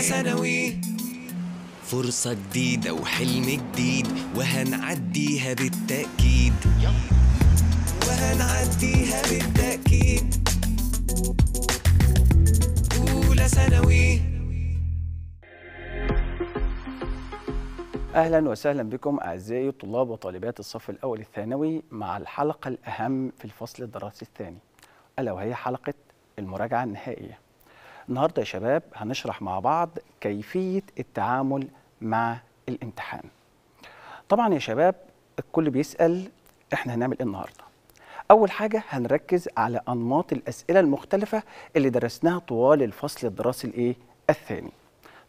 ثانوي فرصة جديدة وحلم جديد وهنعديها بالتأكيد وهنعديها بالتأكيد أولى ثانوي اهلا وسهلا بكم اعزائي طلاب وطالبات الصف الاول الثانوي مع الحلقه الاهم في الفصل الدراسي الثاني الا وهي حلقه المراجعه النهائيه النهارده يا شباب هنشرح مع بعض كيفيه التعامل مع الامتحان طبعا يا شباب الكل بيسال احنا هنعمل ايه النهارده اول حاجه هنركز على انماط الاسئله المختلفه اللي درسناها طوال الفصل الدراسي الايه الثاني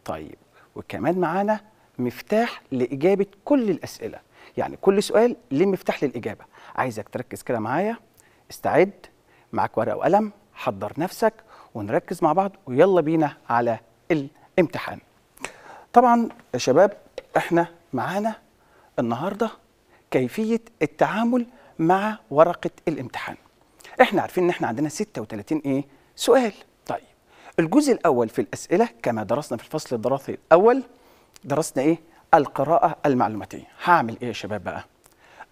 طيب وكمان معانا مفتاح لاجابه كل الاسئله يعني كل سؤال ليه مفتاح للاجابه عايزك تركز كده معايا استعد معاك ورقه وقلم حضر نفسك ونركز مع بعض ويلا بينا على الامتحان طبعا يا شباب احنا معانا النهارده كيفيه التعامل مع ورقه الامتحان احنا عارفين ان احنا عندنا 36 ايه سؤال طيب الجزء الاول في الاسئله كما درسنا في الفصل الدراسي الاول درسنا ايه القراءه المعلوماتيه هعمل ايه يا شباب بقى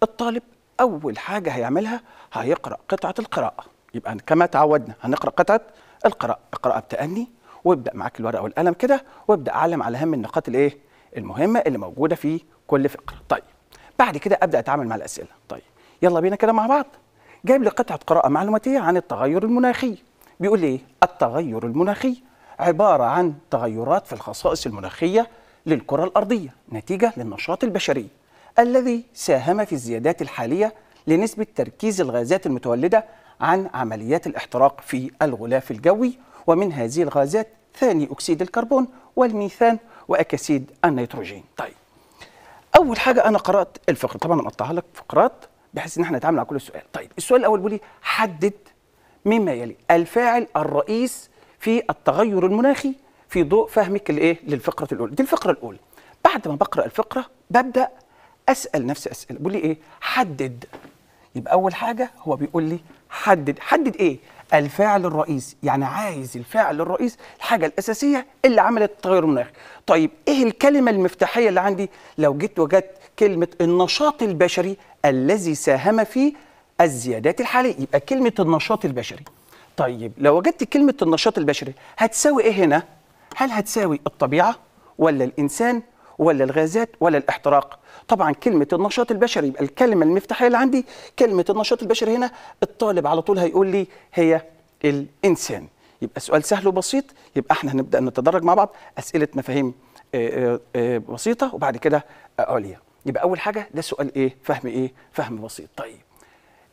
الطالب اول حاجه هيعملها هيقرا قطعه القراءه يبقى كما تعودنا هنقرا قطعه اقرا اقرا بتأني وابدا معاك الورقه والقلم كده وابدا اعلم على اهم النقاط الايه المهمه اللي موجوده في كل فقره طيب بعد كده ابدا اتعامل مع الاسئله طيب يلا بينا كده مع بعض جايب لي قطعه قراءه معلوماتيه عن التغير المناخي بيقول ايه التغير المناخي عباره عن تغيرات في الخصائص المناخيه للكره الارضيه نتيجه للنشاط البشري الذي ساهم في الزيادات الحاليه لنسبه تركيز الغازات المتولده عن عمليات الاحتراق في الغلاف الجوي ومن هذه الغازات ثاني أكسيد الكربون والميثان وأكاسيد النيتروجين طيب أول حاجة أنا قرأت الفقرة طبعا أنا مقطعها لك فقرات بحيث إن احنا نتعامل على كل سؤال طيب السؤال الأول بيقول حدد مما يلي الفاعل الرئيس في التغير المناخي في ضوء فهمك لإيه للفقرة الأولى دي الفقرة الأولى بعد ما بقرأ الفقرة ببدأ أسأل نفسي أسئلة بيقول لي إيه حدد يبقى أول حاجة هو بيقول لي حدد حدد ايه الفاعل الرئيسي يعني عايز الفاعل الرئيسي الحاجه الاساسيه اللي عملت التغير المناخي طيب ايه الكلمه المفتاحيه اللي عندي لو جيت وجدت كلمه النشاط البشري الذي ساهم في الزيادات الحاليه يبقى كلمه النشاط البشري طيب لو وجدت كلمه النشاط البشري هتساوي ايه هنا هل هتساوي الطبيعه ولا الانسان ولا الغازات ولا الاحتراق طبعا كلمه النشاط البشري يبقى الكلمه المفتاحيه اللي عندي كلمه النشاط البشري هنا الطالب على طول هيقول لي هي الانسان يبقى سؤال سهل وبسيط يبقى احنا هنبدا نتدرج مع بعض اسئله مفاهيم آه، آه، آه، بسيطه وبعد كده عليا يبقى اول حاجه ده سؤال ايه فهم ايه فهم بسيط طيب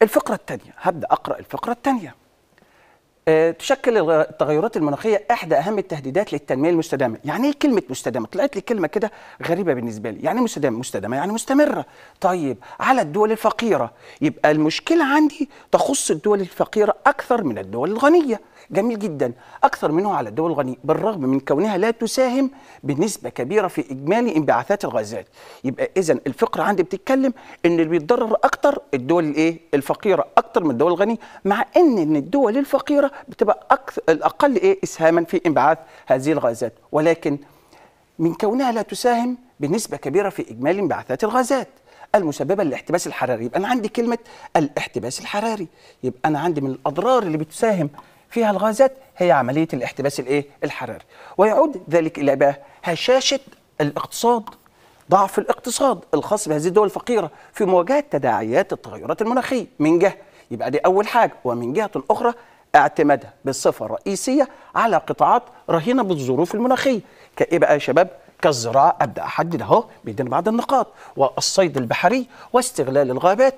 الفقره الثانيه هبدا اقرا الفقره الثانيه آه، تشكل التغيرات المناخيه احدى اهم التهديدات للتنميه المستدامه يعني ايه كلمه مستدامه طلعت لي كلمه كده غريبه بالنسبه لي يعني إيه مستدامه مستدامه يعني مستمره طيب على الدول الفقيره يبقى المشكله عندي تخص الدول الفقيره اكثر من الدول الغنيه جميل جدا أكثر منه على الدول الغنية بالرغم من كونها لا تساهم بنسبة كبيرة في إجمالي انبعاثات الغازات يبقى إذا الفقرة عندي بتتكلم إن اللي بيتضرر أكثر الدول الإيه الفقيرة أكثر من الدول الغنية مع إن إن الدول الفقيرة بتبقى أكثر الأقل إيه إسهاما في انبعاث هذه الغازات ولكن من كونها لا تساهم بنسبة كبيرة في إجمالي انبعاثات الغازات المسببه للاحتباس الحراري يبقى انا عندي كلمه الاحتباس الحراري يبقى انا عندي من الاضرار اللي بتساهم فيها الغازات هي عملية الاحتباس الإيه؟ الحراري ويعود ذلك إلى بقى هشاشة الاقتصاد ضعف الاقتصاد الخاص بهذه الدول الفقيرة في مواجهة تداعيات التغيرات المناخية من جهة يبقى دي أول حاجة ومن جهة أخرى اعتمادها بصفة رئيسية على قطاعات رهينة بالظروف المناخية كإيه بقى يا شباب؟ كالزراعة أبدأ أحدد أهو بيدينا بعض النقاط والصيد البحري واستغلال الغابات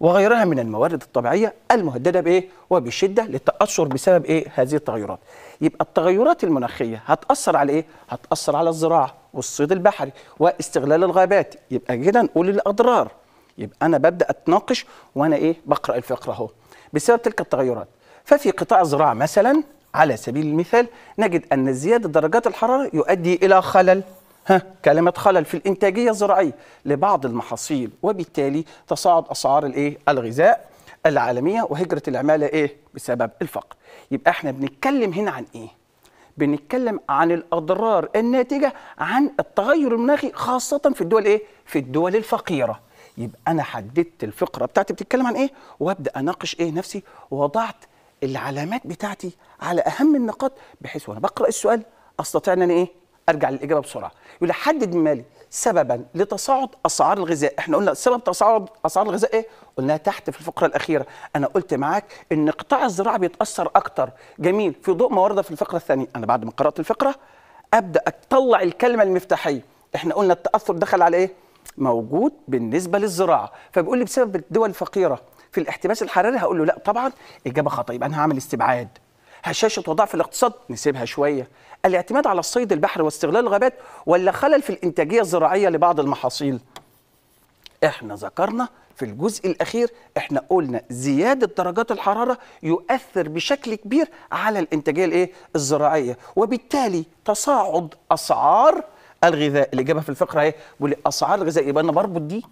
وغيرها من الموارد الطبيعيه المهدده بايه وبشدة للتاثر بسبب ايه هذه التغيرات يبقى التغيرات المناخيه هتاثر على ايه هتاثر على الزراعه والصيد البحري واستغلال الغابات يبقى كده نقول الاضرار يبقى انا ببدا اتناقش وانا ايه بقرا الفقره اهو بسبب تلك التغيرات ففي قطاع الزراعه مثلا على سبيل المثال نجد ان ازدياد درجات الحراره يؤدي الى خلل ها كلمة خلل في الإنتاجية الزراعية لبعض المحاصيل وبالتالي تصاعد أسعار الإيه؟ الغذاء العالمية وهجرة العمالة إيه؟ بسبب الفقر يبقى احنا بنتكلم هنا عن إيه؟ بنتكلم عن الأضرار الناتجة عن التغير المناخي خاصة في الدول إيه؟ في الدول الفقيرة يبقى أنا حددت الفقرة بتاعتي بتتكلم عن إيه؟ وأبدأ أناقش إيه نفسي ووضعت العلامات بتاعتي على أهم النقاط بحيث وأنا بقرأ السؤال أستطيع أن أنا إيه؟ ارجع للاجابه بسرعه يقول لي حدد مالي سببا لتصاعد اسعار الغذاء احنا قلنا سبب تصاعد اسعار الغذاء ايه قلناها تحت في الفقره الاخيره انا قلت معاك ان قطاع الزراعه بيتاثر اكتر جميل في ضوء ما ورد في الفقره الثانيه انا بعد ما قرات الفقره ابدا اطلع الكلمه المفتاحيه احنا قلنا التاثر دخل على ايه موجود بالنسبه للزراعه فبيقول لي بسبب الدول الفقيره في الاحتباس الحراري هقول له لا طبعا اجابه خطا يبقى انا هعمل استبعاد هشاشه وضعف الاقتصاد نسيبها شويه الاعتماد على الصيد البحر واستغلال الغابات ولا خلل في الانتاجيه الزراعيه لبعض المحاصيل احنا ذكرنا في الجزء الاخير احنا قلنا زياده درجات الحراره يؤثر بشكل كبير على الانتاجيه الايه الزراعيه وبالتالي تصاعد اسعار الغذاء اللي جابها في الفقره اهي بيقول اسعار الغذاء يبقى انا بربط دي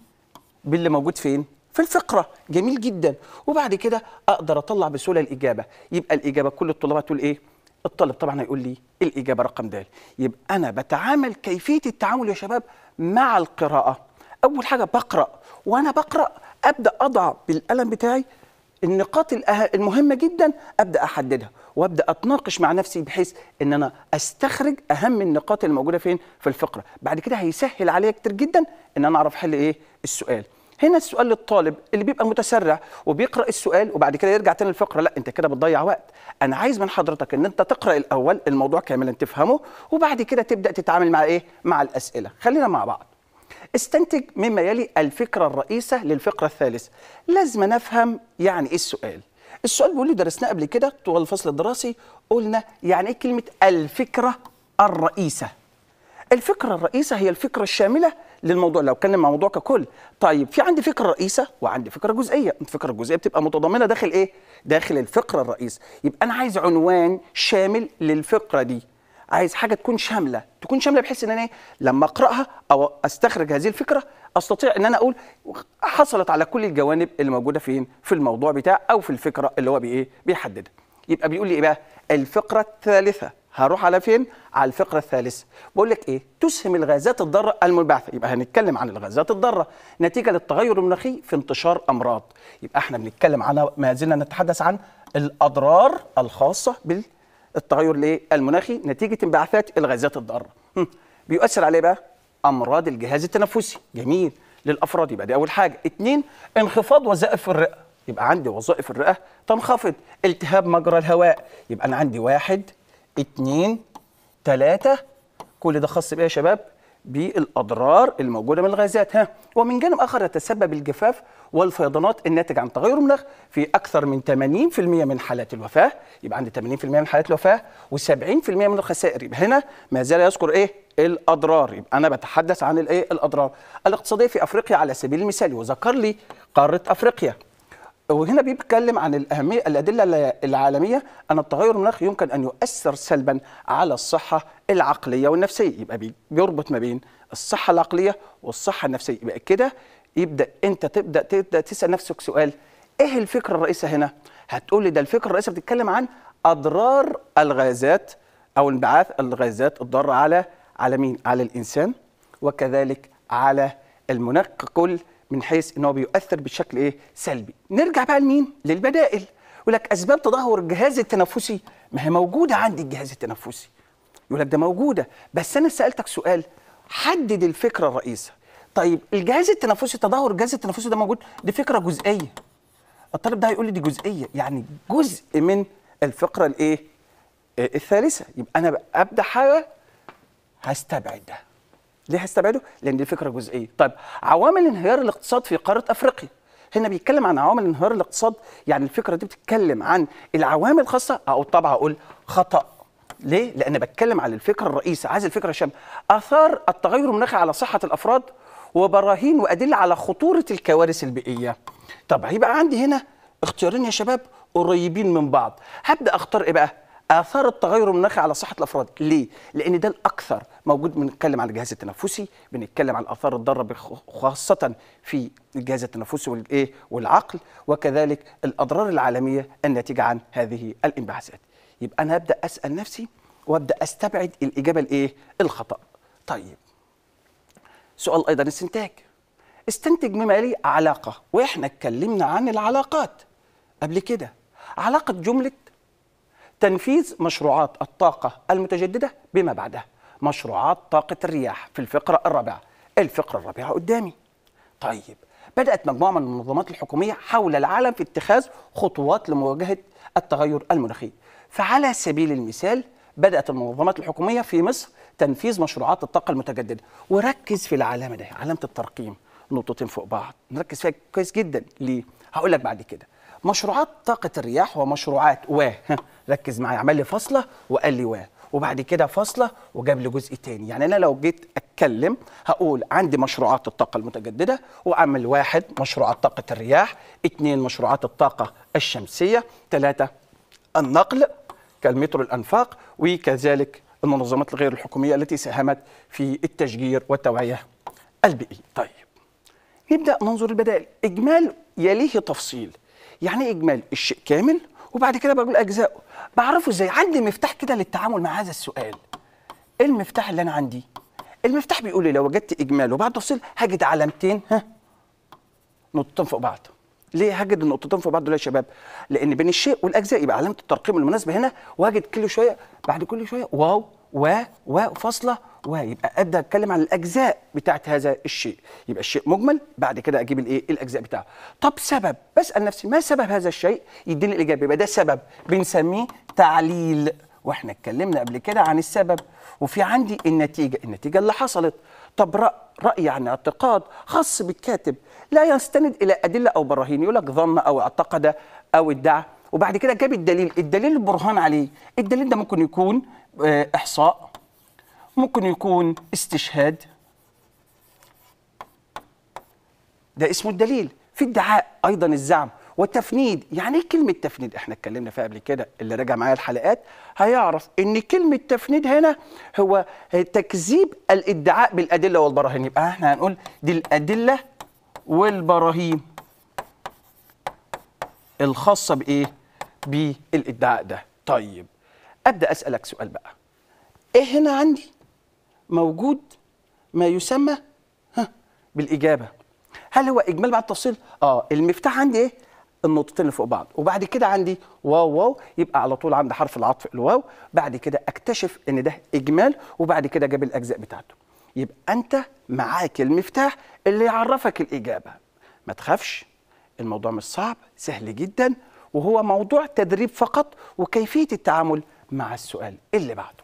باللي موجود فين في الفقرة جميل جدا وبعد كده أقدر أطلع بسهولة الإجابة يبقى الإجابة كل الطلاب هتقول إيه؟ الطالب طبعا هيقول لي الإجابة رقم د يبقى أنا بتعامل كيفية التعامل يا شباب مع القراءة أول حاجة بقرأ وأنا بقرأ أبدأ أضع بالقلم بتاعي النقاط المهمة جدا أبدأ أحددها وابدا اتناقش مع نفسي بحيث ان انا استخرج اهم النقاط الموجوده فين في الفقره بعد كده هيسهل عليا كتير جدا ان انا اعرف حل ايه السؤال هنا السؤال للطالب اللي بيبقى متسرع وبيقرا السؤال وبعد كده يرجع تاني للفقره لا انت كده بتضيع وقت انا عايز من حضرتك ان انت تقرا الاول الموضوع كاملا تفهمه وبعد كده تبدا تتعامل مع ايه مع الاسئله خلينا مع بعض استنتج مما يلي الفكره الرئيسه للفقره الثالثه لازم نفهم يعني ايه السؤال السؤال بيقول لي درسناه قبل كده طوال الفصل الدراسي قلنا يعني ايه كلمه الفكره الرئيسه الفكره الرئيسه هي الفكره الشامله للموضوع لو اتكلم مع الموضوع ككل طيب في عندي فكره رئيسه وعندي فكره جزئيه الفكره الجزئيه بتبقى متضمنه داخل ايه داخل الفكره الرئيسه يبقى انا عايز عنوان شامل للفكره دي عايز حاجه تكون شامله تكون شامله بحيث ان انا إيه؟ لما اقراها او استخرج هذه الفكره استطيع ان انا اقول حصلت على كل الجوانب اللي موجوده فين في الموضوع بتاع او في الفكره اللي هو بايه بيحددها يبقى بيقول لي ايه بقى الفقره الثالثه هروح على فين على الفقره الثالثه بقول لك ايه تسهم الغازات الضاره المنبعثه يبقى هنتكلم عن الغازات الضاره نتيجه للتغير المناخي في انتشار امراض يبقى احنا بنتكلم على ما زلنا نتحدث عن الاضرار الخاصه بالتغير المناخي نتيجه انبعاثات الغازات الضاره بيؤثر عليه بقى امراض الجهاز التنفسي جميل للافراد يبقى دي اول حاجه اتنين انخفاض وظائف الرئه يبقى عندي وظائف الرئه تنخفض التهاب مجرى الهواء يبقى انا عندي واحد اتنين تلاتة كل ده خاص بإيه يا شباب؟ بالأضرار الموجودة من الغازات ها ومن جانب آخر يتسبب الجفاف والفيضانات الناتج عن تغير المناخ في أكثر من 80% من حالات الوفاة يبقى عند 80% من حالات الوفاة و70% من الخسائر يبقى هنا ما زال يذكر إيه الاضرار يبقى انا بتحدث عن الايه الاضرار الاقتصاديه في افريقيا على سبيل المثال وذكر لي قاره افريقيا وهنا بيتكلم عن الأهمية الأدلة العالمية أن التغير المناخي يمكن أن يؤثر سلبا على الصحة العقلية والنفسية يبقى بيربط ما بين الصحة العقلية والصحة النفسية يبقى كده يبدأ أنت تبدأ تبدأ تسأل نفسك سؤال إيه الفكرة الرئيسة هنا؟ هتقول لي ده الفكرة الرئيسة بتتكلم عن أضرار الغازات أو انبعاث الغازات الضارة على على مين؟ على الإنسان وكذلك على المناخ ككل من حيث ان هو بيؤثر بشكل ايه سلبي نرجع بقى لمين للبدائل يقول لك اسباب تدهور الجهاز التنفسي ما هي موجوده عندي الجهاز التنفسي يقول لك ده موجوده بس انا سالتك سؤال حدد الفكره الرئيسة طيب الجهاز التنفسي تدهور الجهاز التنفسي ده موجود دي فكره جزئيه الطالب ده هيقول لي دي جزئيه يعني جزء من الفقره الايه آه، الثالثه يبقى انا ابدا حاجه هستبعد ده ليه هيستبعده؟ لان دي فكره جزئيه. طيب عوامل انهيار الاقتصاد في قاره افريقيا هنا بيتكلم عن عوامل انهيار الاقتصاد يعني الفكره دي بتتكلم عن العوامل الخاصه او آه، طبعا اقول خطا ليه؟ لان بتكلم عن الفكره الرئيسه، عايز الفكره الشامله اثار التغير المناخي على صحه الافراد وبراهين وادله على خطوره الكوارث البيئيه. طب هيبقى عندي هنا اختيارين يا شباب قريبين من بعض هبدا اختار ايه بقى؟ اثار التغير المناخي على صحه الافراد ليه لان ده الاكثر موجود بنتكلم على الجهاز التنفسي بنتكلم على الاثار الضاره خاصه في الجهاز التنفسي والايه والعقل وكذلك الاضرار العالميه الناتجه عن هذه الانبعاثات يبقى انا هبدا اسال نفسي وابدا استبعد الاجابه الايه الخطا طيب سؤال ايضا استنتاج استنتج مما لي علاقه واحنا اتكلمنا عن العلاقات قبل كده علاقه جمله تنفيذ مشروعات الطاقة المتجددة بما بعدها مشروعات طاقة الرياح في الفقرة الرابعة الفقرة الرابعة قدامي طيب بدأت مجموعة من المنظمات الحكومية حول العالم في اتخاذ خطوات لمواجهة التغير المناخي فعلى سبيل المثال بدأت المنظمات الحكومية في مصر تنفيذ مشروعات الطاقة المتجددة وركز في العلامة ده علامة الترقيم نقطتين فوق بعض نركز فيها كويس جدا ليه؟ هقول لك بعد كده مشروعات طاقة الرياح ومشروعات و ركز معايا عمل لي فاصله وقال لي واه وبعد كده فاصله وجاب لي جزء تاني يعني انا لو جيت اتكلم هقول عندي مشروعات الطاقه المتجدده واعمل واحد مشروعات طاقه الرياح اثنين مشروعات الطاقه الشمسيه ثلاثه النقل كالمترو الانفاق وكذلك المنظمات الغير الحكوميه التي ساهمت في التشجير والتوعيه البيئيه طيب نبدا ننظر البدائل اجمال يليه تفصيل يعني اجمال الشيء كامل وبعد كده بقول اجزائه بعرفه ازاي عندي مفتاح كده للتعامل مع هذا السؤال ايه المفتاح اللي انا عندي المفتاح بيقول لي إيه؟ لو وجدت اجمال وبعد تفصيل هجد علامتين ها نقطتين فوق بعض ليه هجد النقطتين فوق بعض دول يا شباب لان بين الشيء والاجزاء يبقى علامه الترقيم المناسبه هنا وهجد كل شويه بعد كل شويه واو و و فاصله ويبقى ابدا اتكلم عن الاجزاء بتاعه هذا الشيء يبقى الشيء مجمل بعد كده اجيب الايه الاجزاء بتاعه طب سبب بسال نفسي ما سبب هذا الشيء يديني الاجابه يبقى ده سبب بنسميه تعليل واحنا اتكلمنا قبل كده عن السبب وفي عندي النتيجه النتيجه اللي حصلت طب رأي, رأي عن اعتقاد خاص بالكاتب لا يستند إلى أدلة أو براهين يقول لك ظن أو اعتقد أو ادعى وبعد كده جاب الدليل الدليل البرهان عليه الدليل ده ممكن يكون آه، إحصاء ممكن يكون استشهاد ده اسمه الدليل في ادعاء ايضا الزعم وتفنيد يعني ايه كلمه تفنيد احنا اتكلمنا فيها قبل كده اللي راجع معايا الحلقات هيعرف ان كلمه تفنيد هنا هو تكذيب الادعاء بالادله والبراهين يبقى احنا هنقول دي الادله والبراهين الخاصه بايه بالادعاء ده طيب ابدا اسالك سؤال بقى ايه هنا عندي موجود ما يسمى بالاجابه هل هو اجمال بعد التفصيل اه المفتاح عندي ايه النقطتين اللي فوق بعض وبعد كده عندي واو واو يبقى على طول عندي حرف العطف الواو بعد كده اكتشف ان ده اجمال وبعد كده جاب الاجزاء بتاعته يبقى انت معاك المفتاح اللي يعرفك الاجابه ما تخافش الموضوع مش صعب سهل جدا وهو موضوع تدريب فقط وكيفيه التعامل مع السؤال اللي بعده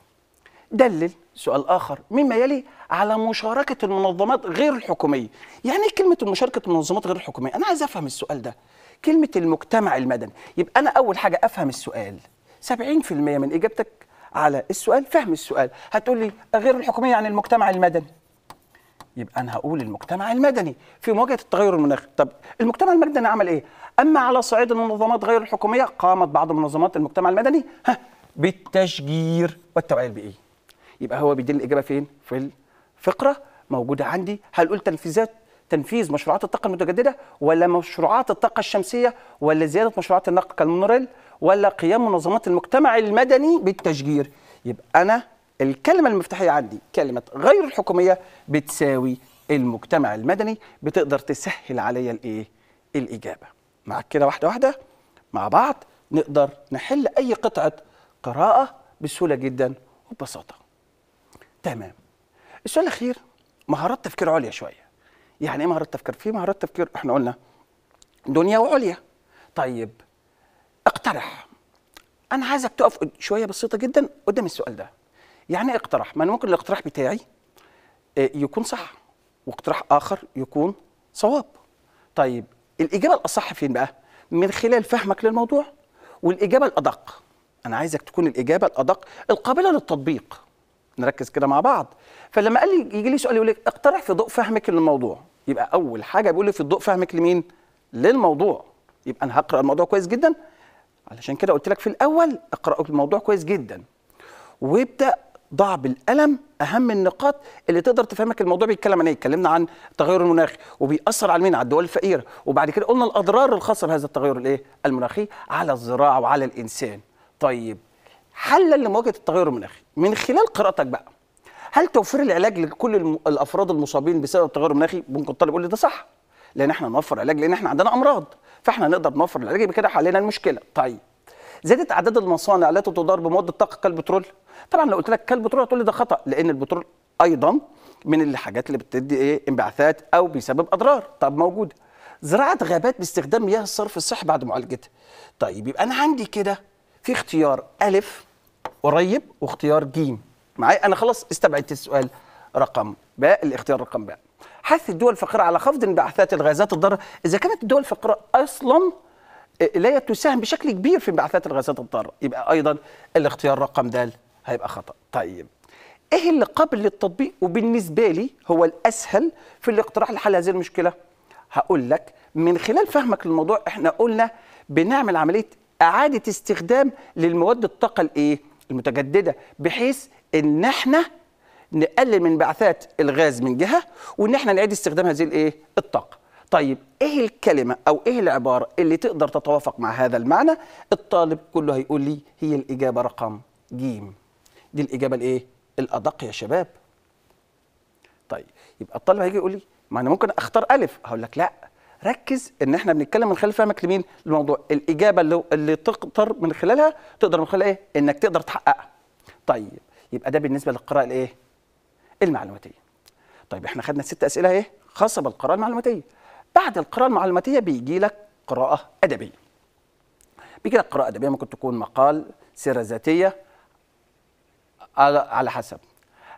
دلل سؤال آخر مما يلي على مشاركة المنظمات غير الحكومية يعني إيه كلمة مشاركة المنظمات غير الحكومية أنا عايز أفهم السؤال ده كلمة المجتمع المدني يبقى أنا أول حاجة أفهم السؤال 70% من إجابتك على السؤال فهم السؤال هتقول لي غير الحكومية يعني المجتمع المدني يبقى أنا هقول المجتمع المدني في مواجهة التغير المناخي طب المجتمع المدني عمل إيه؟ أما على صعيد المنظمات غير الحكومية قامت بعض منظمات المجتمع المدني ها بالتشجير والتوعية البيئية يبقى هو بيدي الاجابه فين في الفقره موجوده عندي هنقول تنفيذات تنفيذ مشروعات الطاقه المتجدده ولا مشروعات الطاقه الشمسيه ولا زياده مشروعات النقل كالمونوريل ولا قيام منظمات المجتمع المدني بالتشجير يبقى انا الكلمه المفتاحيه عندي كلمه غير الحكوميه بتساوي المجتمع المدني بتقدر تسهل عليا الايه الاجابه مع كده واحده واحده مع بعض نقدر نحل اي قطعه قراءه بسهوله جدا وببساطه تمام السؤال الاخير مهارات تفكير عليا شويه يعني ايه مهارات تفكير في مهارات تفكير احنا قلنا دنيا وعليا طيب اقترح انا عايزك تقف شويه بسيطه جدا قدام السؤال ده يعني ايه اقترح ما انا ممكن الاقتراح بتاعي آه، يكون صح واقتراح اخر يكون صواب طيب الاجابه الاصح فين بقى من خلال فهمك للموضوع والاجابه الادق انا عايزك تكون الاجابه الادق القابله للتطبيق نركز كده مع بعض فلما قال لي يجي لي سؤال يقول لي اقترح في ضوء فهمك للموضوع يبقى اول حاجه بيقول لي في ضوء فهمك لمين للموضوع يبقى انا هقرا الموضوع كويس جدا علشان كده قلت لك في الاول اقرا الموضوع كويس جدا وابدا ضع بالقلم اهم النقاط اللي تقدر تفهمك الموضوع بيتكلم عن ايه اتكلمنا عن التغير المناخي وبيأثر على مين على الدول الفقيره وبعد كده قلنا الاضرار الخاصه بهذا التغير الايه المناخي على الزراعه وعلى الانسان طيب حلا لمواجهه التغير المناخي من خلال قراءتك بقى هل توفير العلاج لكل الافراد المصابين بسبب التغير المناخي ممكن الطالب يقول لي ده صح لان احنا نوفر علاج لان احنا عندنا امراض فاحنا نقدر نوفر العلاج يبقى كده حلينا المشكله طيب زادت اعداد المصانع التي تدار بمواد الطاقه كالبترول طبعا لو قلت لك كالبترول هتقول لي ده خطا لان البترول ايضا من الحاجات اللي بتدي ايه انبعاثات او بيسبب اضرار طب موجوده زراعه غابات باستخدام مياه الصرف الصحي بعد معالجتها طيب يبقى انا عندي كده في اختيار الف قريب واختيار ج معايا انا خلاص استبعدت السؤال رقم باء الاختيار رقم باء حث الدول الفقيره على خفض انبعاثات الغازات الضاره اذا كانت الدول الفقيره اصلا آه، لا تساهم بشكل كبير في انبعاثات الغازات الضاره يبقى ايضا الاختيار رقم د هيبقى خطا طيب ايه اللي قابل للتطبيق وبالنسبه لي هو الاسهل في الاقتراح لحل هذه المشكله هقول لك من خلال فهمك للموضوع احنا قلنا بنعمل عمليه اعاده استخدام للمواد الطاقه الايه المتجدده بحيث ان احنا نقلل من انبعاثات الغاز من جهه وان احنا نعيد استخدام هذه الايه الطاقه طيب ايه الكلمه او ايه العباره اللي تقدر تتوافق مع هذا المعنى الطالب كله هيقول لي هي الاجابه رقم ج دي الاجابه الايه الادق يا شباب طيب يبقى الطالب هيجي يقول لي ما انا ممكن اختار الف هقول لك لا ركز ان احنا بنتكلم من خلال فهمك لمين الموضوع الاجابه اللي, اللي تقدر من خلالها تقدر من خلال ايه انك تقدر تحققها طيب يبقى ده بالنسبه للقراءه الايه المعلوماتيه طيب احنا خدنا ست اسئله ايه خاصه بالقراءه المعلوماتيه بعد القراءه المعلوماتيه بيجي لك قراءه ادبيه بيجي لك قراءه ادبيه ممكن تكون مقال سيره ذاتيه على حسب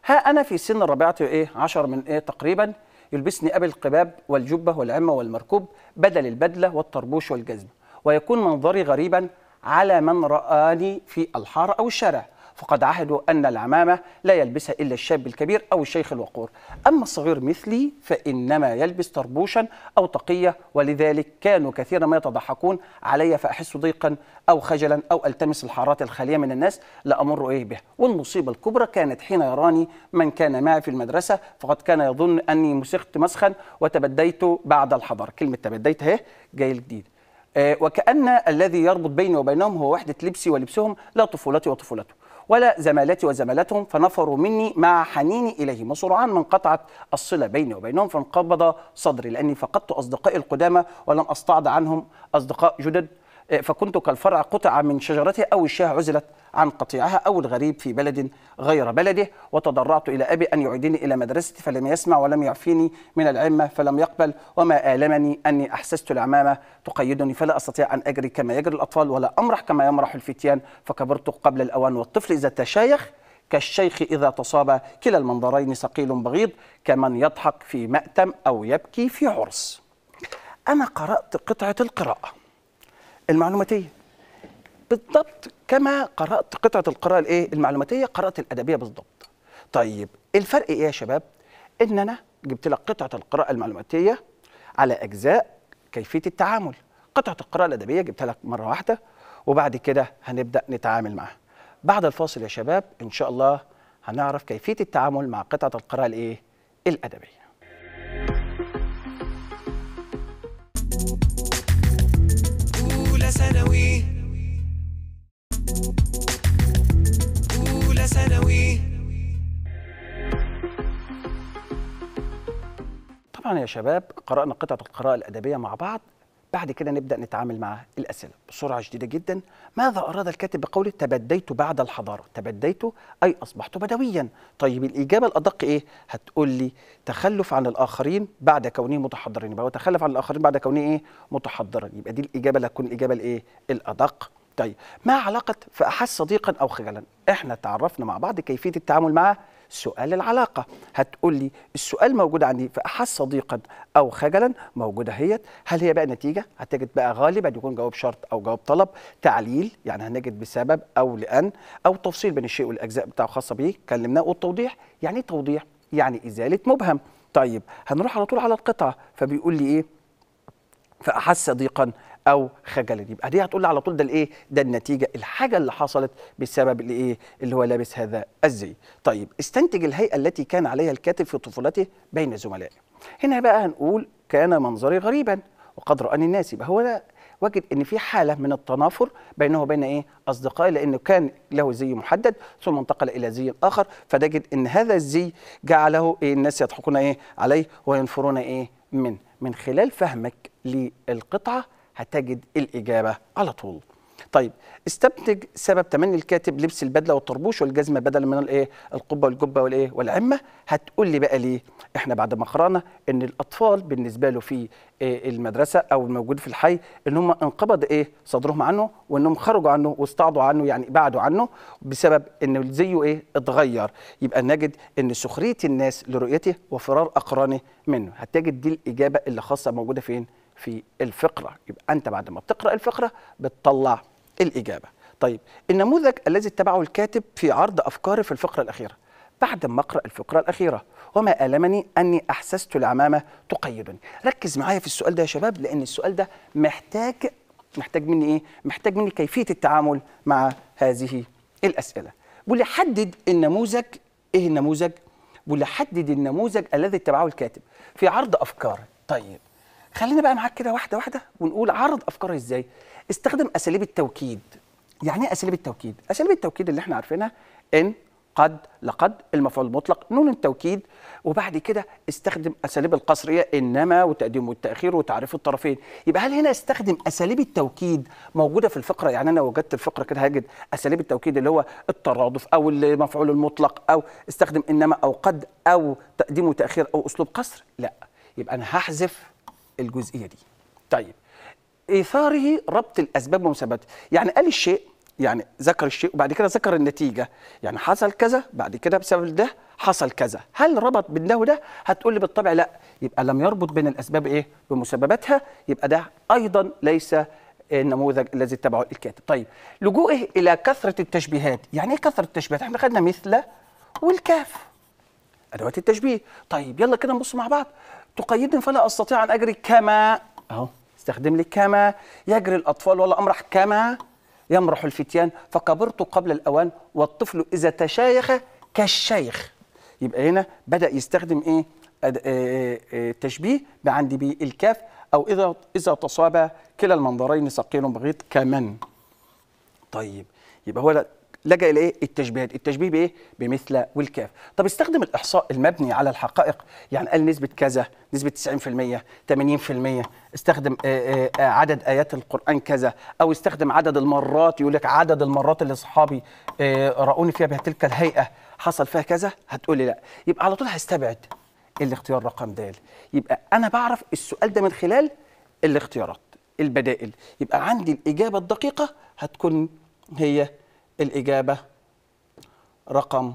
ها انا في سن الرابعه ايه 10 من ايه تقريبا يلبسني أبي القباب والجبة والعمة والمركوب بدل البدلة والطربوش والجزمة ويكون منظري غريبا على من رآني في الحارة أو الشارع فقد عهدوا أن العمامة لا يلبسها إلا الشاب الكبير أو الشيخ الوقور أما الصغير مثلي فإنما يلبس طربوشا أو طقية ولذلك كانوا كثيرا ما يتضحكون علي فأحس ضيقا أو خجلا أو ألتمس الحارات الخالية من الناس لأمر إيه بها والمصيبة الكبرى كانت حين يراني من كان معي في المدرسة فقد كان يظن أني مسخت مسخا وتبديت بعد الحضر كلمة تبديت اهي جاي الجديد آه، وكأن الذي يربط بيني وبينهم هو وحدة لبسي ولبسهم لا طفولتي وطفولته ولا زمالتي وزمالتهم فنفروا مني مع حنيني إليهم وسرعان ما انقطعت الصلة بيني وبينهم فانقبض صدري لأني فقدت أصدقائي القدامى ولم أستعد عنهم أصدقاء جدد فكنت كالفرع قطع من شجرته أو الشاه عزلت عن قطيعها أو الغريب في بلد غير بلده وتضرعت إلى أبي أن يعيدني إلى مدرستي فلم يسمع ولم يعفيني من العمة فلم يقبل وما آلمني أني أحسست العمامة تقيدني فلا أستطيع أن أجري كما يجري الأطفال ولا أمرح كما يمرح الفتيان فكبرت قبل الأوان والطفل إذا تشايخ كالشيخ إذا تصاب كلا المنظرين ثقيل بغيض كمن يضحك في مأتم أو يبكي في عرس أنا قرأت قطعة القراءة المعلوماتية بالضبط كما قرات قطعه القراءه الايه المعلوماتيه قرات الادبيه بالضبط طيب الفرق ايه يا شباب ان انا جبت لك قطعه القراءه المعلوماتيه على اجزاء كيفيه التعامل قطعه القراءه الادبيه جبتها لك مره واحده وبعد كده هنبدا نتعامل معها بعد الفاصل يا شباب ان شاء الله هنعرف كيفيه التعامل مع قطعه القراءه الايه الادبيه ثانوي ثانوي طبعا يا شباب قرأنا قطعة القراءة الأدبية مع بعض بعد كده نبدأ نتعامل مع الأسئلة بسرعة شديدة جدا ماذا أراد الكاتب بقوله تبديت بعد الحضارة تبديت أي أصبحت بدويا طيب الإجابة الأدق إيه هتقول لي تخلف عن الآخرين بعد كونه متحضرا يبقى هو تخلف عن الآخرين بعد كونه إيه متحضرا يبقى دي الإجابة اللي هتكون الإجابة الإيه الأدق طيب ما علاقه فاحس صديقا او خجلا احنا تعرفنا مع بعض كيفيه التعامل مع سؤال العلاقة هتقول لي السؤال موجود عندي فأحس صديقا أو خجلا موجودة هيت هل هي بقى نتيجة هتجد بقى غالبا يكون جواب شرط أو جواب طلب تعليل يعني هنجد بسبب أو لأن أو تفصيل بين الشيء والأجزاء بتاعه خاصة بيه كلمناه والتوضيح يعني توضيح يعني إزالة مبهم طيب هنروح على طول على القطعة فبيقول لي إيه فأحس صديقا او خجلت يبقى دي هتقول لي على طول ده الايه ده النتيجه الحاجه اللي حصلت بسبب الايه اللي هو لابس هذا الزي طيب استنتج الهيئه التي كان عليها الكاتب في طفولته بين زملائه هنا بقى هنقول كان منظري غريبا وقد رآني الناس يبقى هو ده وجد ان في حاله من التنافر بينه وبين ايه اصدقائي لانه كان له زي محدد ثم انتقل الى زي اخر فتجد ان هذا الزي جعله إيه الناس يضحكون ايه عليه وينفرون ايه من من خلال فهمك للقطعه هتجد الإجابة على طول طيب استنتج سبب تمني الكاتب لبس البدله والطربوش والجزمه بدلا من الايه القبه والجبه والايه والعمه هتقول لي بقى ليه احنا بعد ما قرانا ان الاطفال بالنسبه له في إيه المدرسه او الموجود في الحي ان هم انقبض ايه صدرهم عنه وانهم خرجوا عنه واستعضوا عنه يعني بعدوا عنه بسبب ان زيه ايه اتغير يبقى نجد ان سخريه الناس لرؤيته وفرار اقرانه منه هتجد دي الاجابه اللي خاصه موجوده فين في الفقرة يبقى أنت بعد ما بتقرأ الفقرة بتطلع الإجابة طيب النموذج الذي اتبعه الكاتب في عرض أفكاره في الفقرة الأخيرة بعد ما أقرأ الفقرة الأخيرة وما ألمني أني أحسست العمامة تقيدني ركز معايا في السؤال ده يا شباب لأن السؤال ده محتاج محتاج مني إيه؟ محتاج مني كيفية التعامل مع هذه الأسئلة واللي حدد النموذج إيه النموذج؟ واللي حدد النموذج الذي اتبعه الكاتب في عرض أفكاره طيب خلينا بقى معاك كده واحده واحده ونقول عرض افكارها ازاي استخدم اساليب التوكيد يعني ايه اساليب التوكيد اساليب التوكيد اللي احنا عارفينها ان قد لقد المفعول المطلق نون التوكيد وبعد كده استخدم اساليب القصريه انما وتقديم والتاخير وتعريف الطرفين يبقى هل هنا استخدم اساليب التوكيد موجوده في الفقره يعني انا وجدت الفقره كده هجد اساليب التوكيد اللي هو الترادف او المفعول المطلق او استخدم انما او قد او تقديم وتاخير او اسلوب قصر لا يبقى انا هحذف الجزئيه دي طيب اثاره ربط الاسباب ومسبباتها يعني قال الشيء يعني ذكر الشيء وبعد كده ذكر النتيجه يعني حصل كذا بعد كده بسبب ده حصل كذا هل ربط بين ده وده هتقول لي بالطبع لا يبقى لم يربط بين الاسباب ايه بمسبباتها يبقى ده ايضا ليس النموذج الذي اتبعه الكاتب طيب لجوئه الى كثره التشبيهات يعني ايه كثره التشبيهات احنا خدنا مثل والكاف ادوات التشبيه طيب يلا كده نبص مع بعض تقيدني فلا استطيع ان اجري كما اهو استخدم لي كما يجري الاطفال ولا امرح كما يمرح الفتيان فكبرت قبل الاوان والطفل اذا تشايخ كالشيخ يبقى هنا بدا يستخدم ايه آه، آه، آه، تشبيه بعندي بي الكاف او اذا اذا تصاب كلا المنظرين ثقيل بغيض كمن طيب يبقى هو لجأ الى ايه التشبيهات، التشبيه بايه؟ بمثل والكاف. طب استخدم الاحصاء المبني على الحقائق، يعني قال نسبة كذا، نسبة 90%، 80%، استخدم آآ آه، آآ آه، آه، عدد آيات القرآن كذا، أو استخدم عدد المرات يقول لك عدد المرات اللي أصحابي رأوني فيها بتلك الهيئة حصل فيها كذا، هتقول لي لا، يبقى على طول هستبعد الاختيار رقم د. يبقى أنا بعرف السؤال ده من خلال الاختيارات البدائل، يبقى عندي الإجابة الدقيقة هتكون هي الإجابة رقم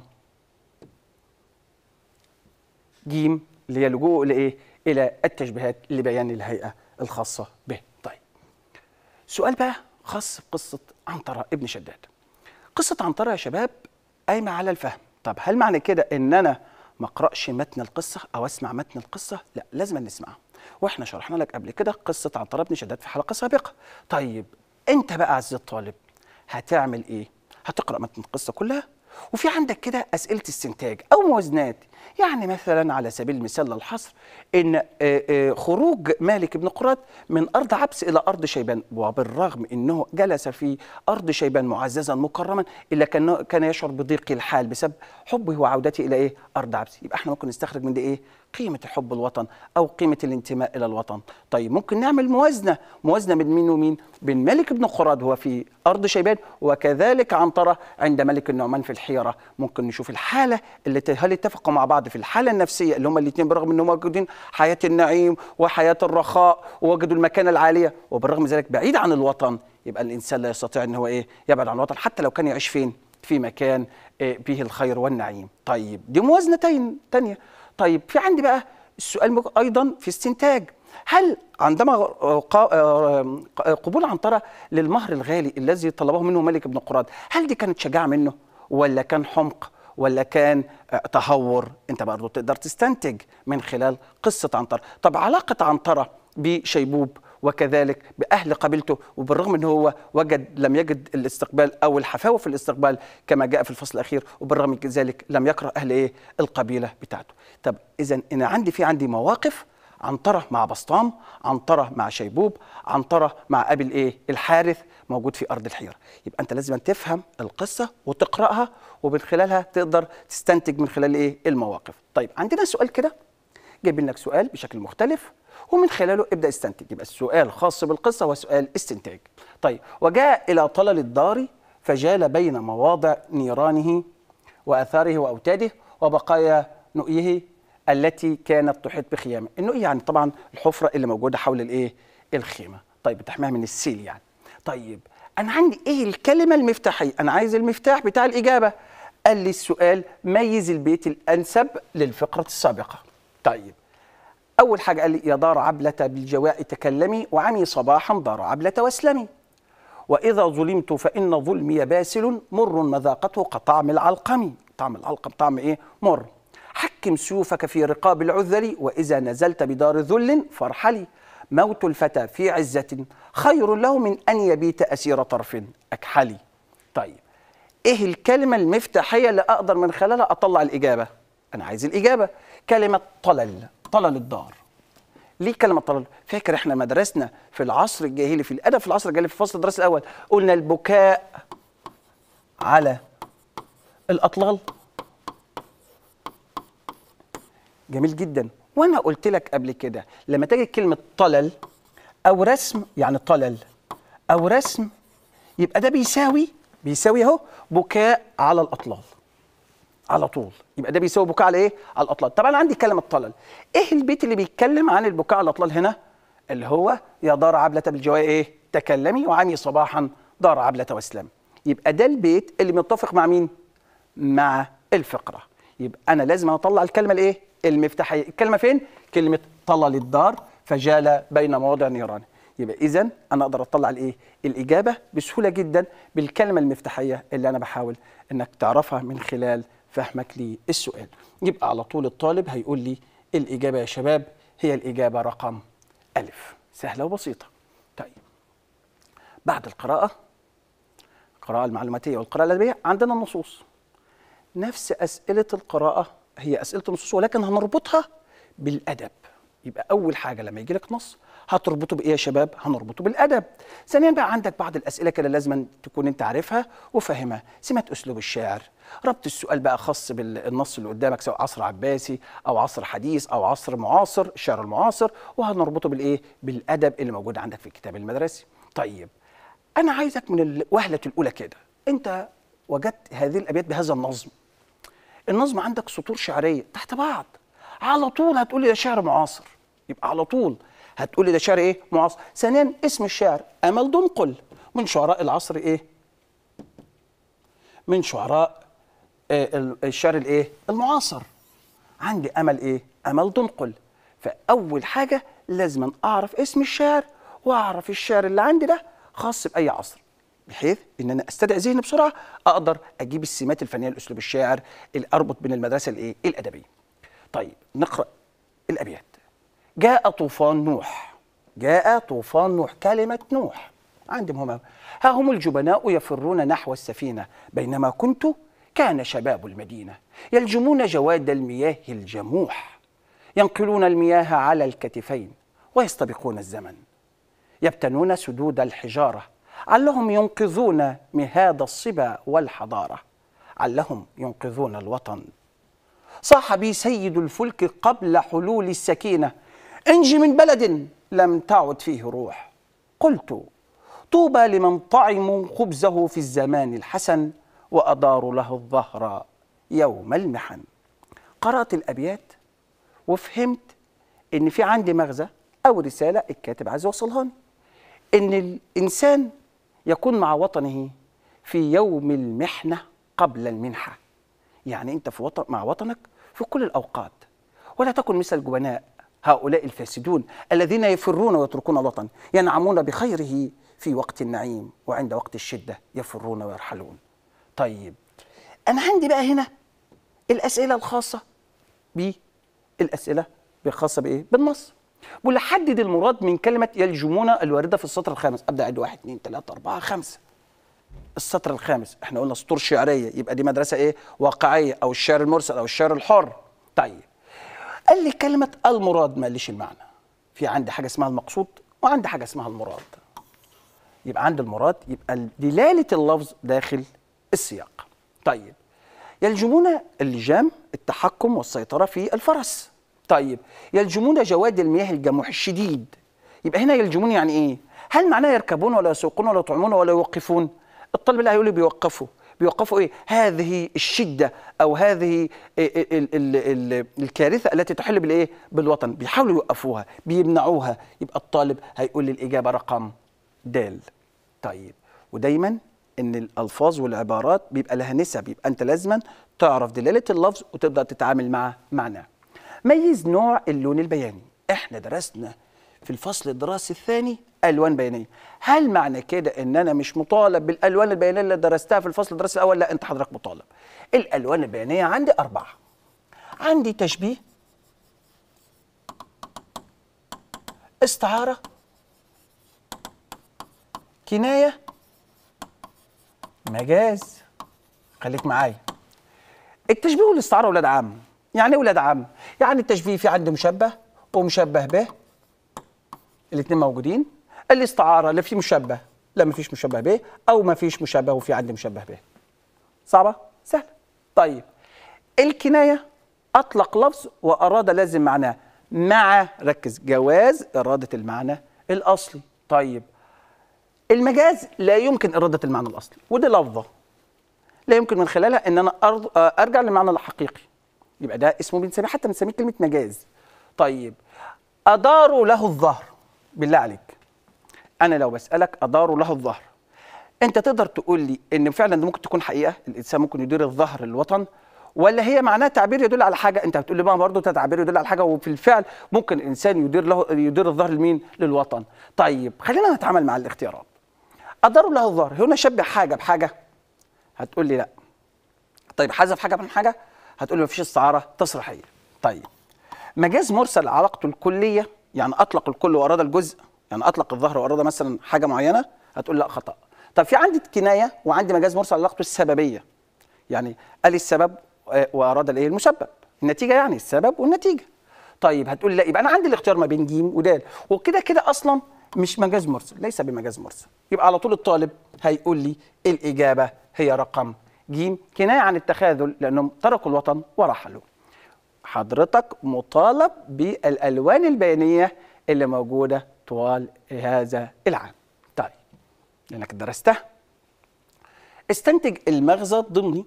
جيم اللي ليلجوء لإيه؟ إلى التشبيهات لبيان الهيئة الخاصة به طيب سؤال بقى خاص بقصة عنترة ابن شداد قصة عنترة يا شباب قايمة على الفهم طب هل معنى كده إن أنا ما اقرأش متن القصة أو أسمع متن القصة؟ لا لازم نسمعها واحنا شرحنا لك قبل كده قصة عنترة ابن شداد في حلقة سابقة طيب أنت بقى عزيز الطالب هتعمل إيه؟ هتقرا متن القصه كلها وفي عندك كده اسئله استنتاج او موازنات يعني مثلا على سبيل المثال للحصر ان آه، آه، خروج مالك بن قرات من ارض عبس الى ارض شيبان وبالرغم انه جلس في ارض شيبان معززا مكرما الا كان كان يشعر بضيق الحال بسبب حبه وعودته الى ايه ارض عبس يبقى احنا ممكن نستخرج من ده ايه قيمه حب الوطن او قيمه الانتماء الى الوطن طيب ممكن نعمل موازنه موازنه من مين ومين بين ملك بن قراد هو في ارض شيبان وكذلك عنتره عند ملك النعمان في الحيره ممكن نشوف الحاله اللي هل اتفقوا مع بعض في الحاله النفسيه اللي هم الاثنين برغم انهم موجودين حياه النعيم وحياه الرخاء ووجدوا المكانه العاليه وبالرغم من ذلك بعيد عن الوطن يبقى الانسان لا يستطيع ان هو ايه يبعد عن الوطن حتى لو كان يعيش فين في مكان به إيه، الخير والنعيم طيب دي موازنتين تانية طيب في عندي بقى السؤال ايضا في استنتاج هل عندما آه، آه، قبول عنترة للمهر الغالي الذي طلبه منه ملك ابن قراد هل دي كانت شجاعة منه ولا كان حمق ولا كان آه، تهور انت برضه تقدر تستنتج من خلال قصة عنترة طب علاقة عنترة بشيبوب وكذلك بأهل قبيلته وبالرغم ان هو وجد لم يجد الاستقبال أو الحفاوة في الاستقبال كما جاء في الفصل الأخير وبالرغم من ذلك لم يكره أهل إيه القبيلة بتاعته طب إذا أنا عندي في عندي مواقف عنترة مع بسطام عنترة مع شيبوب عنترة مع أبي الإيه الحارث موجود في أرض الحيرة يبقى أنت لازم تفهم القصة وتقرأها ومن خلالها تقدر تستنتج من خلال إيه المواقف طيب عندنا سؤال كده جايبين لك سؤال بشكل مختلف ومن خلاله ابدا استنتج يبقى السؤال خاص بالقصه هو سؤال استنتاج طيب وجاء الى طلل الدار فجال بين مواضع نيرانه واثاره واوتاده وبقايا نؤيه التي كانت تحيط بخيامه النؤيه يعني طبعا الحفره اللي موجوده حول الايه الخيمه طيب بتحميها من السيل يعني طيب انا عندي ايه الكلمه المفتاحيه انا عايز المفتاح بتاع الاجابه قال لي السؤال ميز البيت الانسب للفقره السابقه طيب أول حاجة قال لي يا دار عبلة بالجواء تكلمي وعمي صباحا دار عبلة واسلمي وإذا ظلمت فإن ظلمي باسل مر مذاقته كطعم العلقم طعم العلقم طعم إيه مر حكم سيوفك في رقاب العذل وإذا نزلت بدار ذل فارحلي موت الفتى في عزة خير له من أن يبيت أسير طرف أكحلي طيب إيه الكلمة المفتاحية اللي أقدر من خلالها أطلع الإجابة أنا عايز الإجابة كلمة طلل طلل الدار ليه كلمة طلل؟ فاكر احنا مدرسنا في العصر الجاهلي في الأدب في العصر الجاهلي في فصل الدراسة الأول قلنا البكاء على الأطلال جميل جدا وأنا قلت لك قبل كده لما تجد كلمة طلل أو رسم يعني طلل أو رسم يبقى ده بيساوي بيساوي أهو بكاء على الأطلال على طول يبقى ده بيساوي بكاء على ايه على الاطلال طب انا عندي كلمه طلل ايه البيت اللي بيتكلم عن البكاء على الاطلال هنا اللي هو يا دار عبله بالجواء ايه تكلمي وعمي صباحا دار عبله واسلام يبقى ده البيت اللي متفق مع مين مع الفقره يبقى انا لازم اطلع الكلمه الايه المفتاحيه الكلمه فين كلمه طلل الدار فجال بين مواضع نيرانه يبقى اذا انا اقدر اطلع الايه الاجابه بسهوله جدا بالكلمه المفتاحيه اللي انا بحاول انك تعرفها من خلال فهمك للسؤال يبقى على طول الطالب هيقول لي الإجابة يا شباب هي الإجابة رقم ألف سهلة وبسيطة طيب بعد القراءة القراءة المعلوماتية والقراءة الأدبية عندنا النصوص نفس أسئلة القراءة هي أسئلة النصوص ولكن هنربطها بالأدب يبقى أول حاجة لما يجي لك نص هتربطه بإيه يا شباب؟ هنربطه بالأدب. ثانيا بقى عندك بعض الأسئلة كده لازم تكون أنت عارفها وفاهمها، سمات أسلوب الشاعر، ربط السؤال بقى خاص بالنص اللي قدامك سواء عصر عباسي او عصر حديث او عصر معاصر الشعر المعاصر وهنربطه بالايه بالادب اللي موجود عندك في الكتاب المدرسي طيب انا عايزك من الوهله الاولى كده انت وجدت هذه الابيات بهذا النظم النظم عندك سطور شعريه تحت بعض على طول هتقول لي ده شعر معاصر يبقى على طول هتقول لي ده شعر ايه معاصر ثانيا اسم الشعر امل دنقل من شعراء العصر ايه من شعراء آه، الشعر الايه المعاصر عندي امل ايه امل تنقل فاول حاجه لازم اعرف اسم الشاعر واعرف الشعر اللي عندي ده خاص باي عصر بحيث ان انا استدعي ذهني بسرعه اقدر اجيب السمات الفنيه لاسلوب الشاعر اللي اربط بين المدرسه الايه الادبيه طيب نقرا الابيات جاء طوفان نوح جاء طوفان نوح كلمه نوح عندي مهمه ها هم الجبناء يفرون نحو السفينه بينما كنت كان شباب المدينة يلجمون جواد المياه الجموح ينقلون المياه على الكتفين ويستبقون الزمن يبتنون سدود الحجارة علهم ينقذون مهاد الصبا والحضارة علهم ينقذون الوطن صاح بي سيد الفلك قبل حلول السكينة انجي من بلد لم تعد فيه روح قلت طوبى لمن طعموا خبزه في الزمان الحسن وأداروا له الظهر يوم المحن قرأت الأبيات وفهمت إن في عندي مغزى أو رسالة الكاتب عايز يوصلها لي إن الإنسان يكون مع وطنه في يوم المحنة قبل المنحة يعني أنت في وطن مع وطنك في كل الأوقات ولا تكن مثل الجبناء هؤلاء الفاسدون الذين يفرون ويتركون الوطن ينعمون بخيره في وقت النعيم وعند وقت الشدة يفرون ويرحلون طيب انا عندي بقى هنا الاسئله الخاصه بالاسئله الخاصه بايه بالنص ولحدد المراد من كلمه يلجمون الوارده في السطر الخامس ابدا اعد 1 2 3 4 5 السطر الخامس احنا قلنا سطور شعريه يبقى دي مدرسه ايه واقعيه او الشعر المرسل او الشعر الحر طيب قال لي كلمه المراد ما قاليش المعنى في عندي حاجه اسمها المقصود وعندي حاجه اسمها المراد يبقى عند المراد يبقى دلاله اللفظ داخل السياق طيب يلجمون اللجام التحكم والسيطرة في الفرس طيب يلجمون جواد المياه الجموح الشديد يبقى هنا يلجمون يعني ايه هل معناه يركبون ولا يسوقون ولا يطعمون ولا يوقفون الطالب اللي هيقول بيوقفوا بيوقفوا ايه هذه الشده او هذه ال ال ال الكارثه التي تحل بالايه بالوطن بيحاولوا يوقفوها بيمنعوها يبقى الطالب هيقول الاجابه رقم د طيب ودايما ان الالفاظ والعبارات بيبقى لها نسب يبقى انت لازما تعرف دلاله اللفظ وتبدا تتعامل مع معناه ميز نوع اللون البياني احنا درسنا في الفصل الدراسي الثاني الوان بيانيه هل معنى كده ان انا مش مطالب بالالوان البيانيه اللي درستها في الفصل الدراسي الاول لا انت حضرتك مطالب الالوان البيانيه عندي اربعه عندي تشبيه استعاره كنايه مجاز خليك معايا التشبيه والاستعاره ولاد عم يعني ايه ولاد عم يعني التشبيه في عندي مشبه ومشبه به الاثنين موجودين الاستعاره اللي في مشبه لا ما فيش مشبه به او ما فيش مشبه وفي عندي مشبه به صعبه سهله طيب الكنايه اطلق لفظ واراد لازم معناه مع ركز جواز اراده المعنى الاصلي طيب المجاز لا يمكن إرادة المعنى الأصلي ودي لفظة لا يمكن من خلالها أن أنا آه، أرجع للمعنى الحقيقي يبقى ده اسمه بنسميه حتى بنسميه كلمة مجاز طيب أداروا له الظهر بالله عليك أنا لو بسألك أداروا له الظهر أنت تقدر تقول لي إن فعلا ده ممكن تكون حقيقة الإنسان ممكن يدير الظهر للوطن ولا هي معناها تعبير يدل على حاجه انت بتقول لي بقى برضه ده تعبير يدل على حاجه وفي الفعل ممكن الانسان يدير له يدير الظهر لمين للوطن طيب خلينا نتعامل مع الاختيارات اضرب له الظهر هنا شبه حاجه بحاجه هتقول لي لا طيب حذف حاجه من حاجه هتقول لي مفيش استعاره تصريحيه طيب مجاز مرسل علاقته الكليه يعني اطلق الكل واراد الجزء يعني اطلق الظهر واراد مثلا حاجه معينه هتقول لا خطا طب في عندي كنايه وعندي مجاز مرسل علاقته السببيه يعني قال السبب آه، واراد الايه المسبب النتيجه يعني السبب والنتيجه طيب هتقول لا يبقى انا عندي الاختيار ما بين ج ودال وكده كده اصلا مش مجاز مرسل ليس بمجاز مرسل يبقى على طول الطالب هيقول لي الإجابة هي رقم ج كناية عن التخاذل لأنهم تركوا الوطن ورحلوا حضرتك مطالب بالألوان البيانية اللي موجودة طوال هذا العام طيب لأنك درستها استنتج المغزى الضمني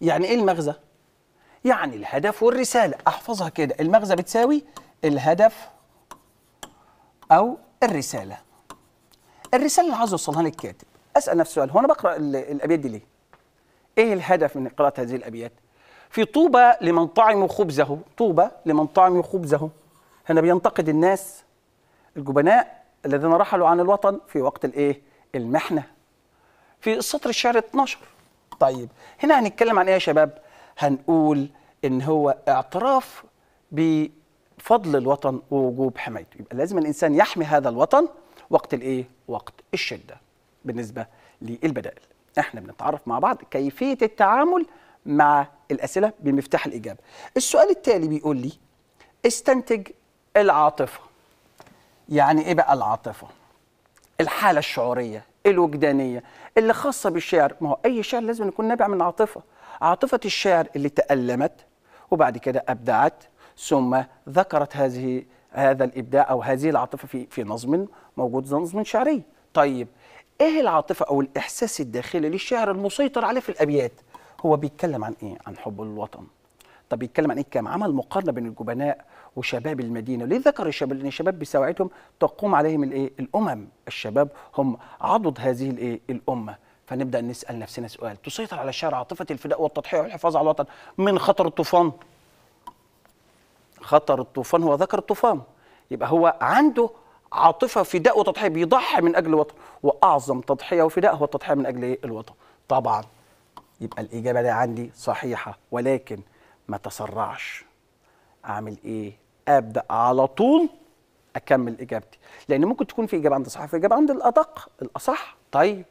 يعني إيه المغزى؟ يعني الهدف والرسالة أحفظها كده المغزى بتساوي الهدف أو الرساله الرساله اللي عاوز يوصلها للكاتب اسال نفسي سؤال هو انا بقرا الابيات دي ليه ايه الهدف من قراءه هذه الابيات في طوبى لمن طعموا خبزه طوبى لمن طعموا خبزه هنا بينتقد الناس الجبناء الذين رحلوا عن الوطن في وقت الايه المحنه في سطر الشعر 12 طيب هنا هنتكلم عن ايه يا شباب هنقول ان هو اعتراف ب فضل الوطن ووجوب حمايته يبقى لازم الانسان يحمي هذا الوطن وقت الايه وقت الشده بالنسبه للبدائل احنا بنتعرف مع بعض كيفيه التعامل مع الاسئله بمفتاح الاجابه السؤال التالي بيقول لي استنتج العاطفه يعني ايه بقى العاطفه الحاله الشعوريه الوجدانيه اللي خاصه بالشعر ما هو اي شعر لازم يكون نابع من عاطفه عاطفه الشعر اللي تالمت وبعد كده ابدعت ثم ذكرت هذه هذا الابداع او هذه العاطفه في في نظم موجود نظم شعري طيب ايه العاطفه او الاحساس الداخلي للشعر المسيطر عليه في الابيات هو بيتكلم عن ايه عن حب الوطن طب بيتكلم عن ايه كام عمل مقارنه بين الجبناء وشباب المدينه ليه ذكر الشباب لان الشباب بسواعدهم تقوم عليهم الايه الامم الشباب هم عضد هذه الايه الامه فنبدا نسال نفسنا سؤال تسيطر على الشعر عاطفه الفداء والتضحيه والحفاظ على الوطن من خطر الطوفان خطر الطوفان هو ذكر الطوفان يبقى هو عنده عاطفة فداء وتضحية بيضحي من أجل الوطن وأعظم تضحية وفداء هو التضحية من أجل إيه؟ الوطن طبعا يبقى الإجابة دي عندي صحيحة ولكن ما تسرعش أعمل إيه أبدأ على طول أكمل إجابتي لأن ممكن تكون في إجابة عند صح في إجابة عند الأدق الأصح طيب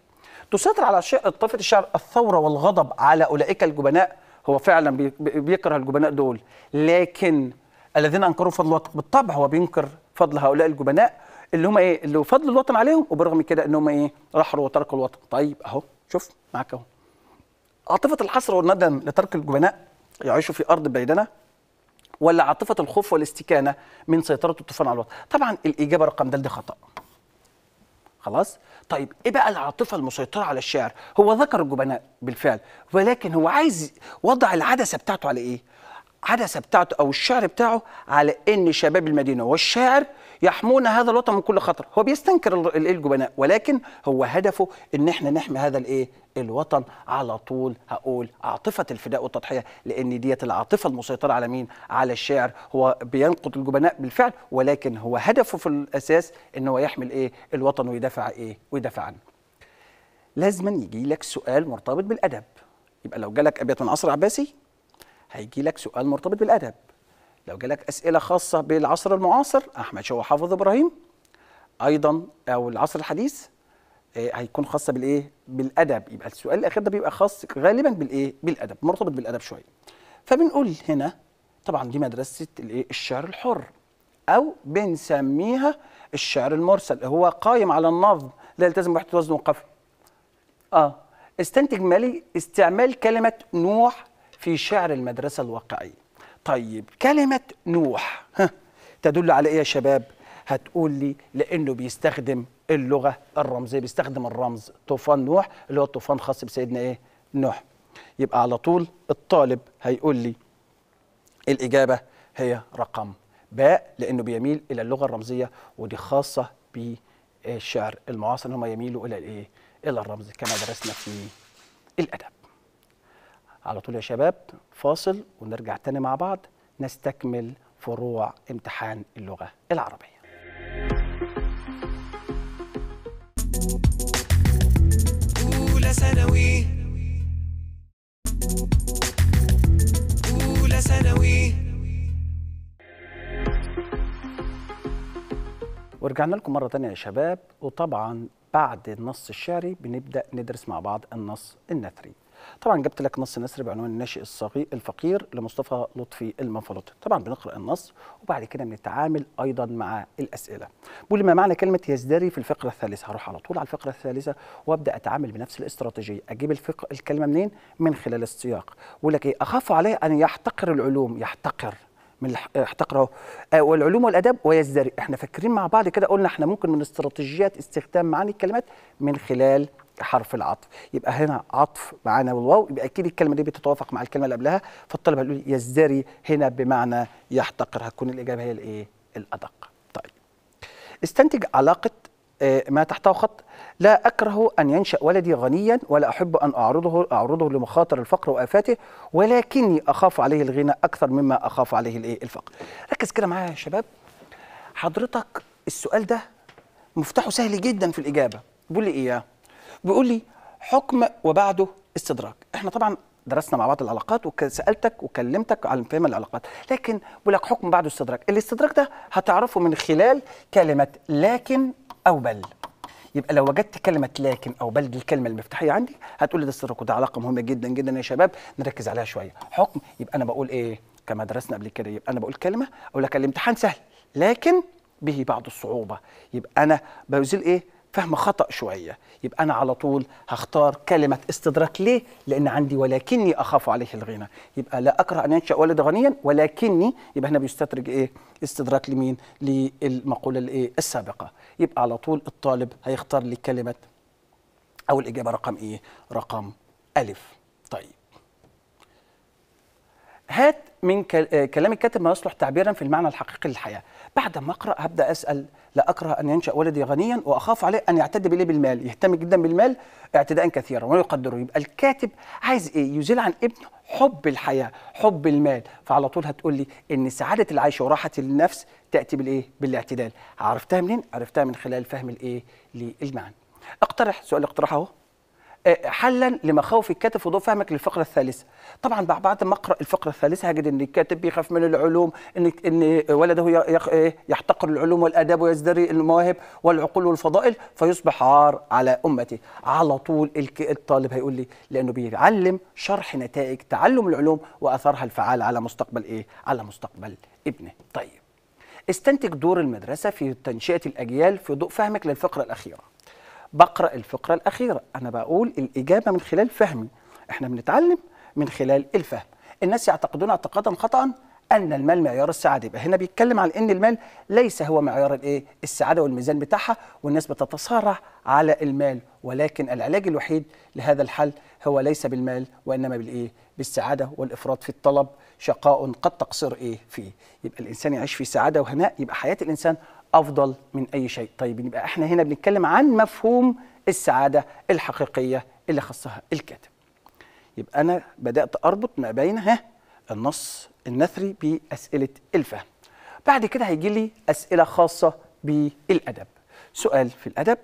تسيطر على طفة الشعر الثورة والغضب على أولئك الجبناء هو فعلا بيكره الجبناء دول لكن الذين انكروا فضل الوطن بالطبع هو بينكر فضل هؤلاء الجبناء اللي هم ايه اللي فضل الوطن عليهم وبرغم كده ان هم ايه رحلوا وتركوا الوطن طيب اهو شوف معاك اهو عاطفه الحسره والندم لترك الجبناء يعيشوا في ارض بيدنه ولا عاطفه الخوف والاستكانه من سيطره الطوفان على الوطن طبعا الاجابه رقم ده خطا خلاص طيب ايه بقى العاطفه المسيطره على الشعر هو ذكر الجبناء بالفعل ولكن هو عايز وضع العدسه بتاعته على ايه العدسه بتاعته او الشعر بتاعه على ان شباب المدينه والشاعر يحمون هذا الوطن من كل خطر هو بيستنكر الجبناء ولكن هو هدفه ان احنا نحمي هذا الايه الوطن على طول هقول عاطفه الفداء والتضحيه لان ديت العاطفه المسيطره على مين على الشاعر هو بينقد الجبناء بالفعل ولكن هو هدفه في الاساس ان هو يحمي الايه الوطن ويدافع ايه ويدافع عنه لازما يجي لك سؤال مرتبط بالادب يبقى لو جالك ابيات من عصر عباسي هيجي لك سؤال مرتبط بالادب لو جالك اسئله خاصه بالعصر المعاصر احمد شوقي حافظ ابراهيم ايضا او العصر الحديث آه، هيكون خاصه بالايه بالادب يبقى السؤال الاخير ده بيبقى خاص غالبا بالايه بالادب مرتبط بالادب شويه فبنقول هنا طبعا دي مدرسه الايه الشعر الحر او بنسميها الشعر المرسل هو قائم على النظم لا يلتزم بوحده وزن وقافيه اه استنتج مالي استعمال كلمه نوح في شعر المدرسة الواقعية طيب كلمة نوح ها تدل على إيه يا شباب هتقول لي لأنه بيستخدم اللغة الرمزية بيستخدم الرمز طوفان نوح اللي هو الطوفان خاص بسيدنا إيه نوح يبقى على طول الطالب هيقول لي الإجابة هي رقم باء لأنه بيميل إلى اللغة الرمزية ودي خاصة بالشعر المعاصر إن هم يميلوا إلى الإيه؟ إلى الرمز كما درسنا في الأدب على طول يا شباب فاصل ونرجع تاني مع بعض نستكمل فروع امتحان اللغة العربية أولى ثانوي أولى ثانوي ورجعنا لكم مرة تانية يا شباب وطبعا بعد النص الشعري بنبدأ ندرس مع بعض النص النثري طبعا جبت لك نص نسر بعنوان الناشئ الفقير لمصطفى لطفي المنفلوطي طبعا بنقرا النص وبعد كده بنتعامل ايضا مع الاسئله بيقول ما معنى كلمه يزدري في الفقره الثالثه هروح على طول على الفقره الثالثه وابدا اتعامل بنفس الاستراتيجيه اجيب الفق... الكلمه منين من خلال السياق بيقول لك ايه اخاف عليه ان يحتقر العلوم يحتقر من احتقره آه، والعلوم والاداب ويزدري احنا فاكرين مع بعض كده قلنا احنا ممكن من استراتيجيات استخدام معاني الكلمات من خلال حرف العطف يبقى هنا عطف معانا والواو يبقى اكيد الكلمه دي بتتوافق مع الكلمه اللي قبلها فالطالب هيقول يزدري هنا بمعنى يحتقر هتكون الاجابه هي الايه الادق طيب استنتج علاقه آه، ما تحته خط لا أكره أن ينشأ ولدي غنيا ولا أحب أن أعرضه أعرضه لمخاطر الفقر وآفاته ولكني أخاف عليه الغنى أكثر مما أخاف عليه الإيه الفقر ركز كده معايا يا شباب حضرتك السؤال ده مفتاحه سهل جدا في الإجابة بيقول لي إيه بيقول لي حكم وبعده استدراك احنا طبعا درسنا مع بعض العلاقات وسالتك وكلمتك عن فهم العلاقات لكن بيقول لك حكم بعده استدراك الاستدراك ده هتعرفه من خلال كلمه لكن او بل يبقى لو وجدت كلمه لكن او بل دي الكلمه المفتاحيه عندي هتقول لي ده استدراك وده علاقه مهمه جدا جدا يا شباب نركز عليها شويه حكم يبقى انا بقول ايه كما درسنا قبل كده يبقى انا بقول كلمه اقول لك الامتحان سهل لكن به بعض الصعوبه يبقى انا بزيل ايه فهم خطا شويه يبقى انا على طول هختار كلمه استدراك ليه لان عندي ولكني اخاف عليه الغنى يبقى لا اكره ان ينشا ولد غنيا ولكني يبقى هنا بيستدرج ايه استدراك لمين للمقوله الايه السابقه يبقى على طول الطالب هيختار لي كلمه او الاجابه رقم ايه رقم الف طيب هات من آه، كلام الكاتب ما يصلح تعبيرا في المعنى الحقيقي للحياه بعد ما اقرا هبدا اسال لا اكره ان ينشا ولدي غنيا واخاف عليه ان يعتدي بلي بالمال يهتم جدا بالمال اعتداء كثيرا ولا يقدره يبقى الكاتب عايز ايه يزيل عن ابنه حب الحياه حب المال فعلى طول هتقول لي ان سعاده العيش وراحه النفس تاتي بالايه بالاعتدال عرفتها منين عرفتها من خلال فهم الايه للمعنى اقترح سؤال اقترحه آه، حلا لمخاوف الكاتب وضوء فهمك للفقره الثالثه طبعا بعد ما اقرا الفقره الثالثه هجد ان الكاتب بيخاف من العلوم ان ان ولده إيه، يحتقر العلوم والاداب ويزدري المواهب والعقول والفضائل فيصبح عار على امته على طول الطالب هيقول لي لانه بيعلم شرح نتائج تعلم العلوم واثارها الفعال على مستقبل ايه على مستقبل ابنه طيب استنتج دور المدرسه في تنشئه الاجيال في ضوء فهمك للفقره الاخيره بقرا الفقره الاخيره انا بقول الاجابه من خلال فهمي احنا بنتعلم من خلال الفهم الناس يعتقدون اعتقادا خطا ان المال معيار السعاده يبقى هنا بيتكلم على ان المال ليس هو معيار الايه السعاده والميزان بتاعها والناس بتتصارع على المال ولكن العلاج الوحيد لهذا الحل هو ليس بالمال وانما بالايه بالسعاده والافراط في الطلب شقاء قد تقصر ايه فيه يبقى الانسان يعيش في سعاده وهناء يبقى حياه الانسان افضل من اي شيء طيب يبقى احنا هنا بنتكلم عن مفهوم السعاده الحقيقيه اللي خصها الكاتب يبقى انا بدات اربط ما بين ها النص النثري باسئله الفهم بعد كده هيجي لي اسئله خاصه بالادب سؤال في الادب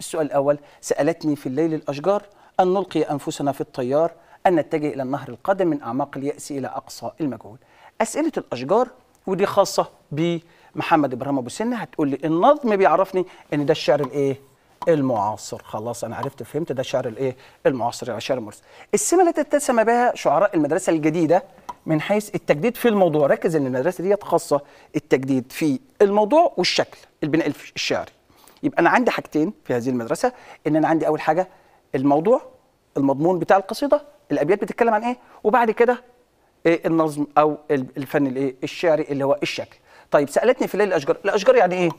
السؤال الاول سالتني في الليل الاشجار ان نلقي انفسنا في الطيار ان نتجه الى النهر القادم من اعماق الياس الى اقصى المجهول اسئله الاشجار ودي خاصه بالادب محمد ابراهيم ابو سنه هتقول لي النظم بيعرفني ان ده الشعر الايه المعاصر خلاص انا عرفت فهمت ده الشعر الايه المعاصر يعني الشعر المرسل السمه التي اتسم بها شعراء المدرسه الجديده من حيث التجديد في الموضوع ركز ان المدرسه دي خاصه التجديد في الموضوع والشكل البناء الشعري يبقى انا عندي حاجتين في هذه المدرسه ان انا عندي اول حاجه الموضوع المضمون بتاع القصيده الابيات بتتكلم عن ايه وبعد كده إيه النظم او الفن الايه الشعري اللي هو الشكل طيب سالتني في ليل الاشجار الاشجار يعني ايه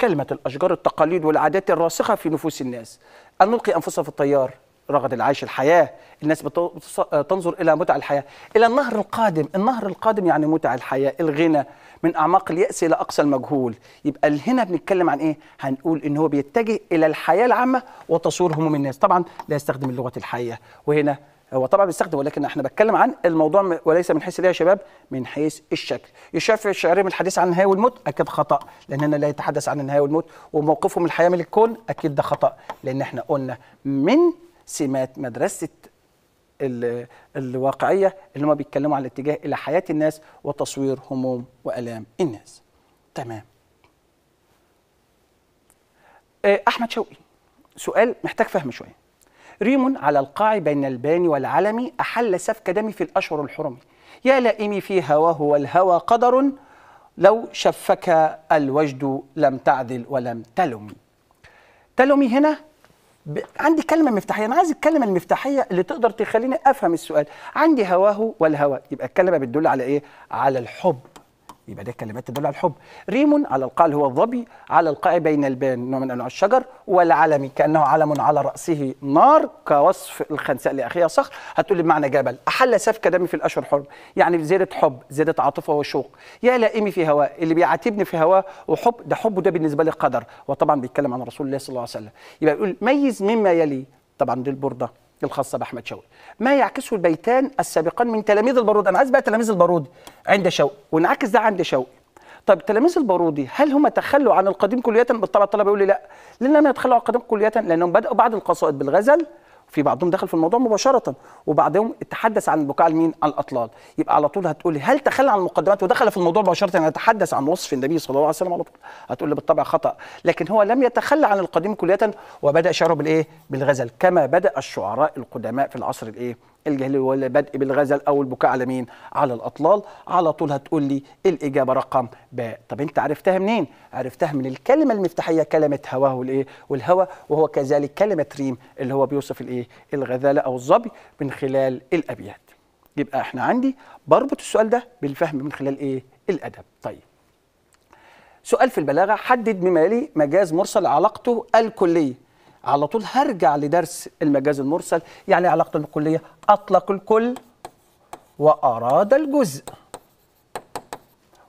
كلمه الاشجار التقاليد والعادات الراسخه في نفوس الناس ان نلقي انفسنا في التيار رغد العيش الحياه الناس بتنظر الى متع الحياه الى النهر القادم النهر القادم يعني متع الحياه الغنى من اعماق الياس الى اقصى المجهول يبقى هنا بنتكلم عن ايه هنقول ان هو بيتجه الى الحياه العامه وتصوير هموم الناس طبعا لا يستخدم اللغه الحيه وهنا هو طبعا بيستخدم ولكن احنا بتكلم عن الموضوع وليس من حيث ليه يا شباب من حيث الشكل يشاف الشعري من الحديث عن النهايه والموت اكيد خطا لاننا لا يتحدث عن النهايه والموت وموقفه من الحياه من الكون اكيد ده خطا لان احنا قلنا من سمات مدرسه الواقعيه اللي هم بيتكلموا عن الاتجاه الى حياه الناس وتصوير هموم والام الناس تمام آه، احمد شوقي سؤال محتاج فهم شويه ريم على القاع بين الباني والعلم أحل سفك دمي في الأشهر الحرم يا لائمي في هواه والهوى قدر لو شفك الوجد لم تعدل ولم تلم تلمي هنا ب... عندي كلمة مفتاحية أنا عايز الكلمة المفتاحية اللي تقدر تخليني أفهم السؤال عندي هواه والهوى يبقى الكلمة بتدل على إيه؟ على الحب يبقى ده كلمات تدل على الحب ريم على القاء هو الظبي على القاء بين البان نوع من انواع الشجر والعلم كانه علم على راسه نار كوصف الخنساء لاخيها صخر هتقول لي بمعنى جبل احل سفك دمي في الاشهر حرم يعني زادت حب زادت عاطفه وشوق يا لائمي في هواه اللي بيعاتبني في هواه وحب ده حبه ده بالنسبه لي قدر وطبعا بيتكلم عن رسول الله صلى الله عليه وسلم يبقى يقول ميز مما يلي طبعا دي البرده الخاصه باحمد شوقي ما يعكسه البيتان السابقان من تلاميذ البارودي انا عايز بقى تلاميذ البارودي عند شوقي وانعكس ده عند شوقي طب تلاميذ البارودي هل هم تخلوا عن القديم كلية؟ بالطبع الطلبه يقول لي لا لان لم يتخلوا عن القديم كلية لانهم بداوا بعض القصائد بالغزل في بعضهم دخل في الموضوع مباشره وبعدهم اتحدث عن البكاء على مين على الاطلال يبقى على طول هتقولي هل تخلى عن المقدمات ودخل في الموضوع مباشره يعني يتحدث عن وصف النبي صلى الله عليه وسلم على طول هتقول لي بالطبع خطا لكن هو لم يتخلى عن القديم كليه وبدا شعره بالايه بالغزل كما بدا الشعراء القدماء في العصر الايه الجهل والبدء بالغزل او البكاء على مين على الاطلال على طول هتقول لي الاجابه رقم ب طب انت عرفتها منين عرفتها من الكلمه المفتاحيه كلمه هواه والايه والهوى وهو كذلك كلمه ريم اللي هو بيوصف الايه الغزاله او الظبي من خلال الابيات يبقى احنا عندي بربط السؤال ده بالفهم من خلال ايه الادب طيب سؤال في البلاغه حدد بما يلي مجاز مرسل علاقته الكليه على طول هرجع لدرس المجاز المرسل يعني علاقة الكلية أطلق الكل وأراد الجزء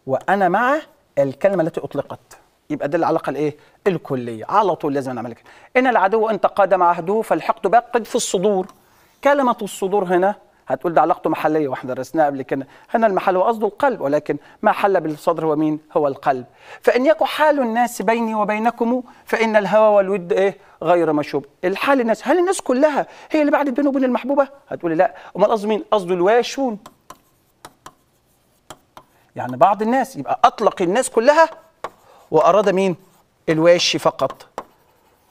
وأنا مع الكلمة التي أطلقت يبقى ده العلاقة الإيه؟ الكلية على طول لازم نعمل كده إن العدو إن تقادم عهده فالحقد بقد في الصدور كلمة الصدور هنا هتقول ده علاقته محليه واحنا درسناها قبل كده هنا المحل هو قصده القلب ولكن ما حل بالصدر هو مين هو القلب فان يكن حال الناس بيني وبينكم فان الهوى والود ايه غير مشوب الحال الناس هل الناس كلها هي اللي بعدت بينه وبين المحبوبه هتقولي لا امال قصده مين قصده الواشون يعني بعض الناس يبقى اطلق الناس كلها واراد مين الواشي فقط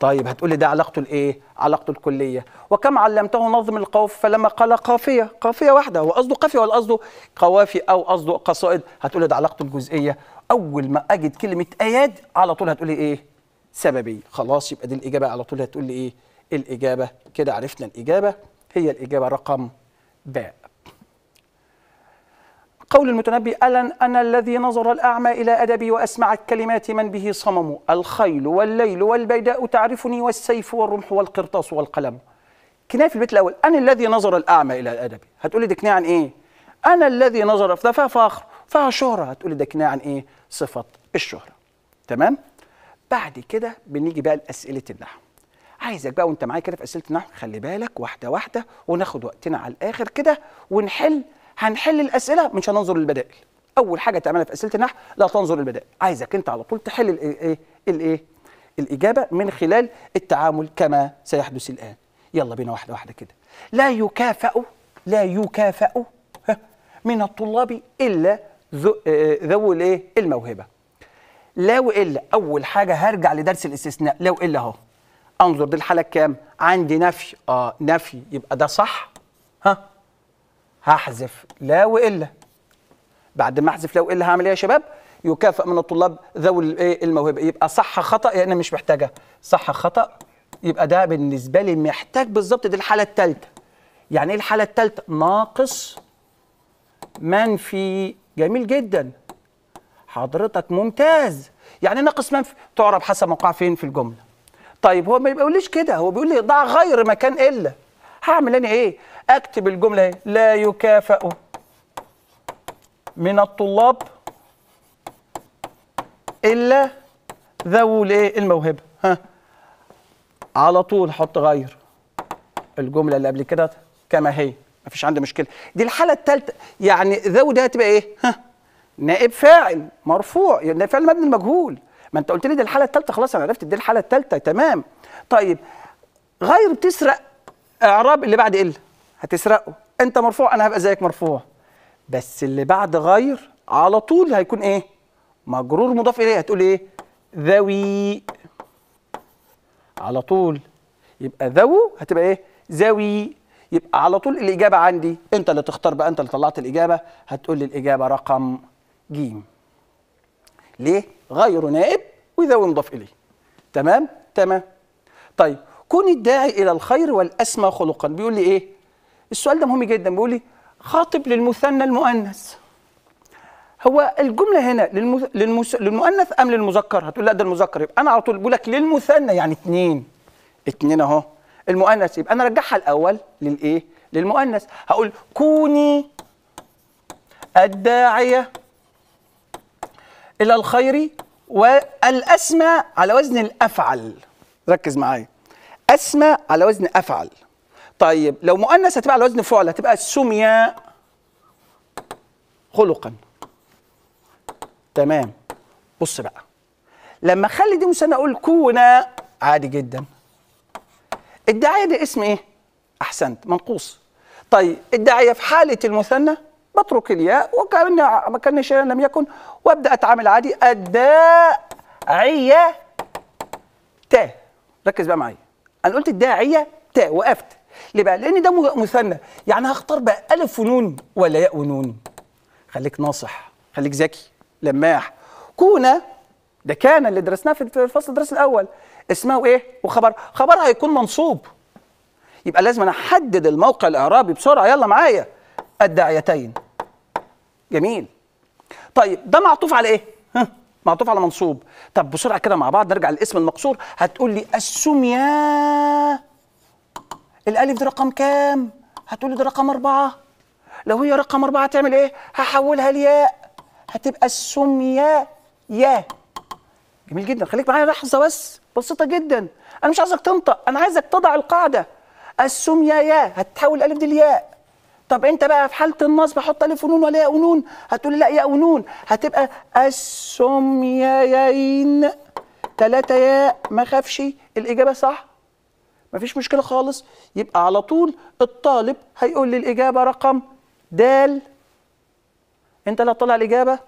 طيب هتقولي ده علاقته الايه علاقته الكليه وكم علمته نظم القوف فلما قال قافيه قافيه واحده هو قصده قافيه ولا قصده قوافي او قصده قصائد هتقولي ده علاقته الجزئيه اول ما اجد كلمه اياد على طول هتقولي ايه سببيه خلاص يبقى دي الاجابه على طول هتقولي ايه الاجابه كده عرفنا الاجابه هي الاجابه رقم باء قول المتنبي ألن أنا الذي نظر الأعمى إلى أدبي وأسمع كلمات من به صمم الخيل والليل والبيداء تعرفني والسيف والرمح والقرطاس والقلم كناية في البيت الأول أنا الذي نظر الأعمى إلى أدبي هتقولي ده كناية عن إيه؟ أنا الذي نظر فيها فخر فيها شهرة هتقولي ده كناية عن إيه؟ صفة الشهرة تمام؟ بعد كده بنيجي بقى لأسئلة النحو عايزك بقى وانت معايا كده في اسئله النحو خلي بالك واحده واحده وناخد وقتنا على الاخر كده ونحل هنحل الاسئله مش هننظر للبدائل اول حاجه تعملها في اسئله النحو لا تنظر للبدائل عايزك انت على طول تحل الايه إيه، الايه الاجابه من خلال التعامل كما سيحدث الان يلا بينا واحده واحده كده لا يكافئ لا يكافئ من الطلاب الا ذو آه، الايه الموهبه لا والا اول حاجه هرجع لدرس الاستثناء لا والا اهو انظر دي الحاله كام عندي نفي اه نفي يبقى ده صح ها هحذف لا والا بعد ما احذف لا والا هعمل ايه يا شباب يكافئ من الطلاب ذوي إيه، الموهبه يبقى صح خطا يعني انا يعني مش محتاجه صح خطا يبقى ده بالنسبه لي محتاج بالظبط دي الحاله الثالثه يعني ايه الحاله الثالثه ناقص منفي جميل جدا حضرتك ممتاز يعني ناقص منفي تعرب حسب موقعها فين في الجمله طيب هو ما بيقوليش كده هو بيقول لي ضع غير مكان الا هعمل انا ايه اكتب الجمله ايه لا يكافئ من الطلاب الا ذوو الايه الموهبه ها على طول حط غير الجمله اللي قبل كده كما هي مفيش عندي مشكله دي الحاله الثالثه يعني ذو ده هتبقى ايه ها نائب فاعل مرفوع يعني فاعل مبني المجهول ما انت قلت لي دي الحاله الثالثه خلاص انا عرفت دي الحاله الثالثه تمام طيب غير بتسرق اعراب اللي بعد ال هتسرقه انت مرفوع انا هبقى زيك مرفوع بس اللي بعد غير على طول هيكون ايه مجرور مضاف اليه هتقول ايه ذوي على طول يبقى ذو هتبقى ايه ذوي يبقى على طول الاجابه عندي انت اللي تختار بقى انت اللي طلعت الاجابه هتقول لي الاجابه رقم ج ليه غير نائب وذوي مضاف اليه تمام تمام طيب كن الداعي الى الخير والاسمى خلقا بيقول لي ايه السؤال ده مهم جدا بيقول لي خاطب للمثنى المؤنث هو الجمله هنا للمث... للمس... للمؤنث ام للمذكر هتقول لا ده المذكر يبقى انا على طول بقول لك للمثنى يعني اثنين اثنين اهو المؤنث يبقى انا ارجعها الاول للايه للمؤنث هقول كوني الداعيه الى الخير والاسمى على وزن الافعل ركز معايا أسمى على وزن أفعل طيب لو مؤنث هتبقى على وزن فعل هتبقى سمي خلقا تمام بص بقى لما اخلي دي مثنى اقول كونا عادي جدا الداعيه ده اسم ايه احسنت منقوص طيب الداعيه في حاله المثنى بترك الياء وكان ما كانش لم يكن وابدا اتعامل عادي الداعيه ت ركز بقى معايا انا قلت الداعيه تاء وقفت ليه بقى لان ده مثنى يعني هختار بقى الف ونون ولا ياء ونون خليك ناصح خليك ذكي لماح كون ده كان اللي درسناه في الفصل الدرس الاول اسمه ايه وخبر خبرها هيكون منصوب يبقى لازم انا احدد الموقع الاعرابي بسرعه يلا معايا الداعيتين جميل طيب ده معطوف على ايه ها معطوف على منصوب طب بسرعه كده مع بعض نرجع للاسم المقصور هتقول لي السميه الالف دي رقم كام هتقول لي ده رقم أربعة لو هي رقم أربعة هتعمل إيه؟ هحولها لياء هتبقى السمياء يا جميل جدا خليك معايا لحظة بس بسيطة جدا أنا مش عايزك تنطق أنا عايزك تضع القاعدة السمياء يا هتحول الألف دي لياء طب انت بقى في حاله النصب حط الف ونون ولا ياء ونون هتقول لا ياء ونون هتبقى السميايين ثلاثه ياء ما خافش الاجابه صح مفيش مشكله خالص يبقى على طول الطالب هيقول لي الاجابه رقم د انت اللي هتطلع الاجابه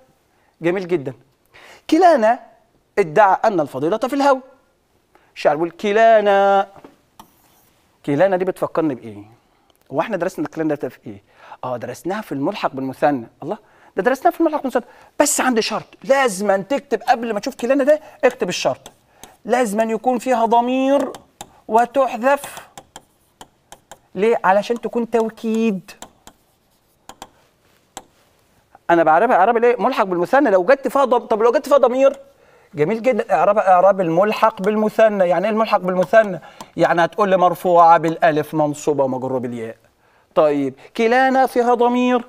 جميل جدا كلانا ادعى ان الفضيله في الهوى شعر بيقول كلانا كلانا دي بتفكرني بايه هو احنا درسنا الكلام ده في ايه؟ اه درسناها في الملحق بالمثنى الله ده درسناها في الملحق بالمثنى بس عندي شرط لازم أن تكتب قبل ما تشوف كلنا ده اكتب الشرط لازم أن يكون فيها ضمير وتحذف ليه؟ علشان تكون توكيد انا بعربها عربي ليه؟ ملحق بالمثنى لو جت فيها ضم... طب لو جت فيها ضمير جميل جدا اعراب اعراب الملحق بالمثنى يعني ايه الملحق بالمثنى يعني هتقول لي مرفوعه بالالف منصوبه ومجروره بالياء طيب كلانا فيها ضمير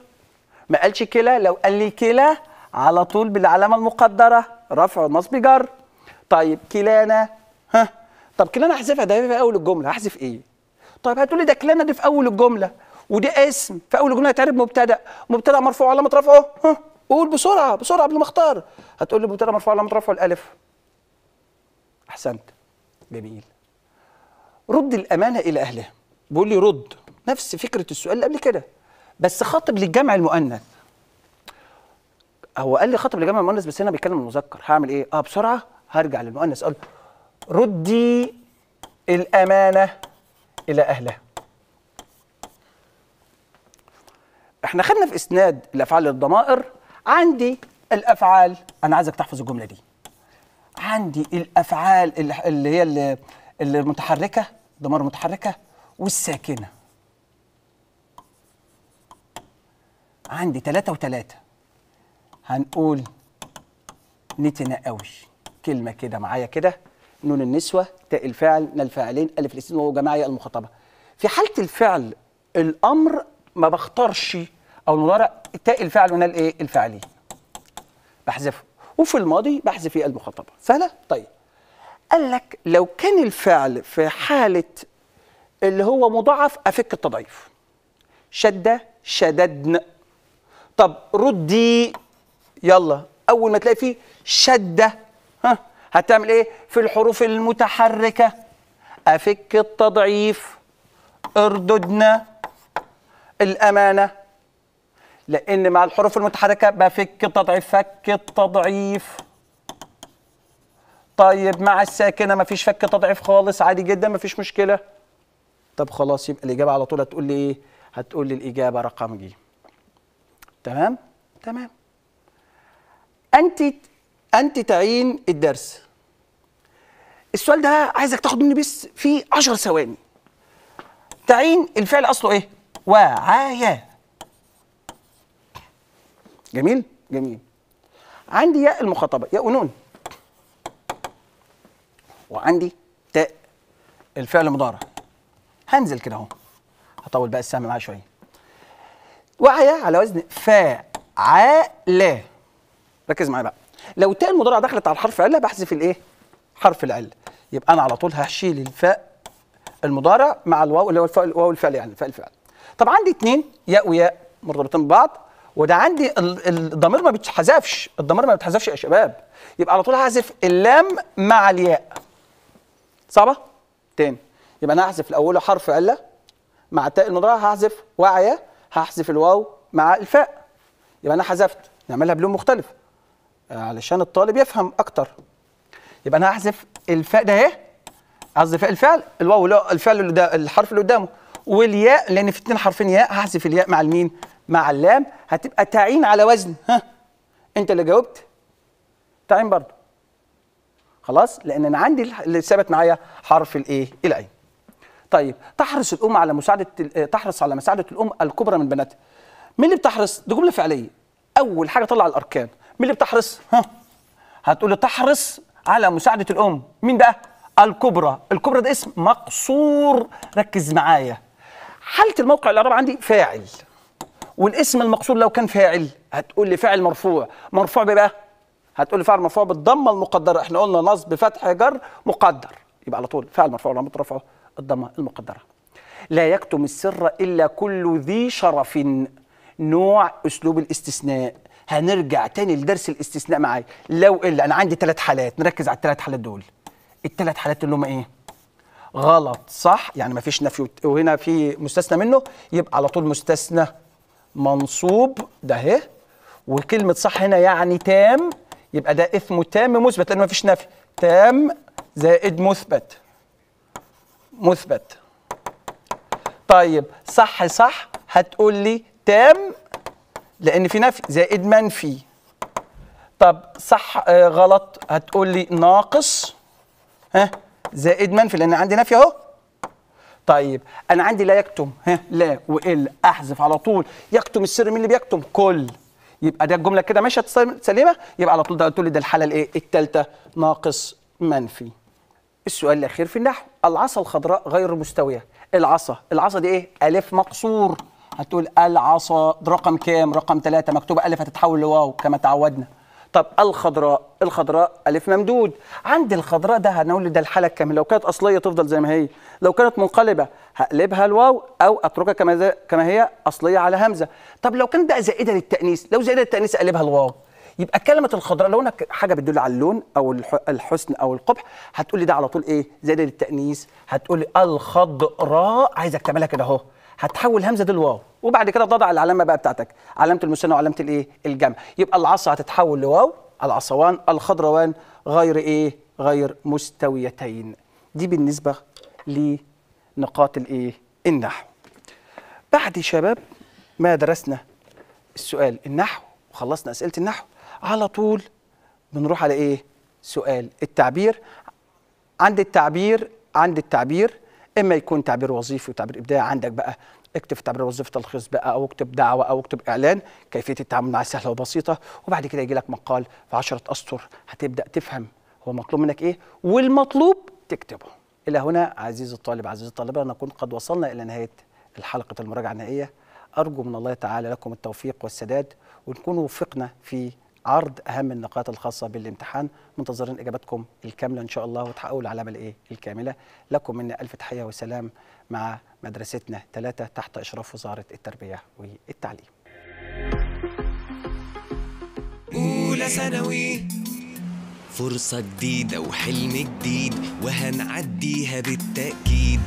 ما قالش كلا لو قال لي كلا على طول بالعلامه المقدره رفع نصب جر طيب كلانا ها طب كلانا احذفها ده في اول الجمله هحذف ايه طيب هتقول لي ده كلانا دي في اول الجمله ودي اسم في اول الجمله هيتعرب مبتدا مبتدا مرفوع علامه رفعه ها قول بسرعه بسرعه قبل ما اختار هتقول لي بوتيره مرفوعه ولا مرفوع الالف احسنت جميل رد الامانه الى اهلها بيقول لي رد نفس فكره السؤال اللي قبل كده بس خاطب للجمع المؤنث هو قال لي خاطب للجمع المؤنث بس هنا بيتكلم المذكر هعمل ايه اه بسرعه هرجع للمؤنث اقول ردي الامانه الى اهلها احنا خدنا في اسناد الافعال للضمائر عندي الافعال انا عايزك تحفظ الجمله دي عندي الافعال اللي هي المتحركه ضمائر متحركه والساكنه عندي ثلاثة وثلاثة هنقول نتنا قوي كلمة كده معايا كده نون النسوة تاء الفعل نا الفاعلين ألف الاسم وهو جماعي المخاطبة في حالة الفعل الأمر ما بختارش او المضارع تاء الفعل ونال ايه الفعلي بحذفه وفي الماضي بحذف ايه المخاطبه سهله طيب قال لك لو كان الفعل في حاله اللي هو مضاعف افك التضعيف شد شددن طب ردي يلا اول ما تلاقي فيه شده ها هتعمل ايه في الحروف المتحركه افك التضعيف ارددنا الامانه لان مع الحروف المتحركه بفك تضعيف فك التضعيف طيب مع الساكنه مفيش فك تضعيف خالص عادي جدا مفيش مشكله طب خلاص يبقى الاجابه على طول هتقول لي ايه هتقول لي الاجابه رقم ج تمام تمام انت انت تعين الدرس السؤال ده عايزك تاخد مني بس في 10 ثواني تعين الفعل اصله ايه وعايا جميل جميل عندي ياء المخاطبه ياء ونون وعندي تاء الفعل المضارع هنزل كده اهو هطول بقى السهم معايا شويه وعيا على وزن لا ركز معايا بقى لو تاء المضارع دخلت على الحرف عله بحذف الايه حرف العله يبقى انا على طول هشيل الفاء المضارع مع الواو اللي هو الفاء الواو الفعل يعني فاء الفعل طب عندي اتنين ياء وياء مرتبطين ببعض وده عندي الضمير ما بيتحذفش الضمير ما بيتحذفش يا شباب يبقى على طول هحذف اللام مع الياء صعبه تاني يبقى انا هحذف الاول حرف عله مع التاء المضارعه هحذف وعيا هحذف الواو مع الفاء يبقى انا حذفت نعملها بلون مختلف علشان الطالب يفهم اكتر يبقى انا هحذف الفاء ده اهي فاء الفعل الواو الفعل اللي ده الحرف اللي قدامه والياء لان في اتنين حرفين ياء هحذف الياء مع المين مع اللام هتبقى تعين على وزن ها انت اللي جاوبت تعين برضو خلاص لان انا عندي اللي ثابت معايا حرف الايه العين طيب تحرص الام على مساعده آه، تحرص على مساعده الام الكبرى من بناتها مين اللي بتحرص دي جمله فعليه اول حاجه طلع الاركان مين اللي بتحرص ها هتقول تحرص على مساعده الام مين بقى الكبرى الكبرى ده اسم مقصور ركز معايا حاله الموقع الاعراب عندي فاعل والاسم المقصود لو كان فاعل هتقول لي فاعل مرفوع مرفوع بقى إيه؟ هتقول لي فاعل مرفوع بالضمه المقدره احنا قلنا نصب فتح جر مقدر يبقى على طول فعل مرفوع علامه رفعه الضمه المقدره لا يكتم السر الا كل ذي شرف نوع اسلوب الاستثناء هنرجع تاني لدرس الاستثناء معايا لو الا انا عندي ثلاث حالات نركز على الثلاث حالات دول الثلاث حالات اللي هم ايه غلط صح يعني ما فيش نفي وهنا في مستثنى منه يبقى على طول مستثنى منصوب ده اهي وكلمه صح هنا يعني تام يبقى ده اسمه تام مثبت لان مفيش نفي تام زائد مثبت مثبت طيب صح صح هتقول لي تام لان في نفي زائد منفي طب صح آه، غلط هتقول لي ناقص ها زائد منفي لان عندي نفي اهو طيب انا عندي لا يكتم ها لا وال احذف على طول يكتم السر مين اللي بيكتم كل يبقى ده الجمله كده ماشيه سليمه يبقى على طول ده تقول لي ده الحاله الايه الثالثه ناقص منفي السؤال الاخير في النحو العصا الخضراء غير مستويه العصا العصا دي ايه الف مقصور هتقول العصا رقم كام رقم ثلاثة مكتوبه الف هتتحول لواو كما تعودنا طب الخضراء الخضراء الف ممدود عند الخضراء ده هنقول ده الحاله الكامله لو كانت اصليه تفضل زي ما هي لو كانت منقلبه هقلبها الواو او اتركها كما كما هي اصليه على همزه طب لو كانت بقى زائده للتانيث لو زائده للتانيث اقلبها الواو يبقى كلمه الخضراء لو انك حاجه بتدل على اللون او الحسن او القبح هتقول لي ده على طول ايه زائده للتانيث هتقول لي الخضراء عايزك تعملها كده اهو هتحول همزه دي لواو وبعد كده تضع العلامه بقى بتاعتك علامه المثنى وعلامه الايه الجمع يبقى العصا هتتحول لواو العصوان الخضروان غير ايه غير مستويتين دي بالنسبه لنقاط الايه النحو بعد شباب ما درسنا السؤال النحو وخلصنا اسئله النحو على طول بنروح على ايه سؤال التعبير عند التعبير عند التعبير اما يكون تعبير وظيفي وتعبير ابداعي عندك بقى اكتب في تعبير وظيفي تلخيص بقى او اكتب دعوه او اكتب اعلان كيفيه التعامل معاه سهله وبسيطه وبعد كده يجي لك مقال في 10 اسطر هتبدا تفهم هو مطلوب منك ايه والمطلوب تكتبه الى هنا عزيزي الطالب عزيزي الطالبه نكون قد وصلنا الى نهايه الحلقه المراجعه النهائيه ارجو من الله تعالى لكم التوفيق والسداد ونكون وفقنا في عرض اهم النقاط الخاصه بالامتحان منتظرين اجاباتكم الكامله ان شاء الله وتحققوا العلامه الايه الكامله لكم مني الف تحيه وسلام مع مدرستنا ثلاثه تحت اشراف وزاره التربيه والتعليم اولى ثانوي فرصة جديدة وحلم جديد وهنعديها بالتأكيد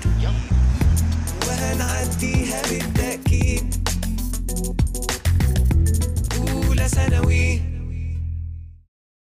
وهنعديها بالتأكيد اولى ثانوي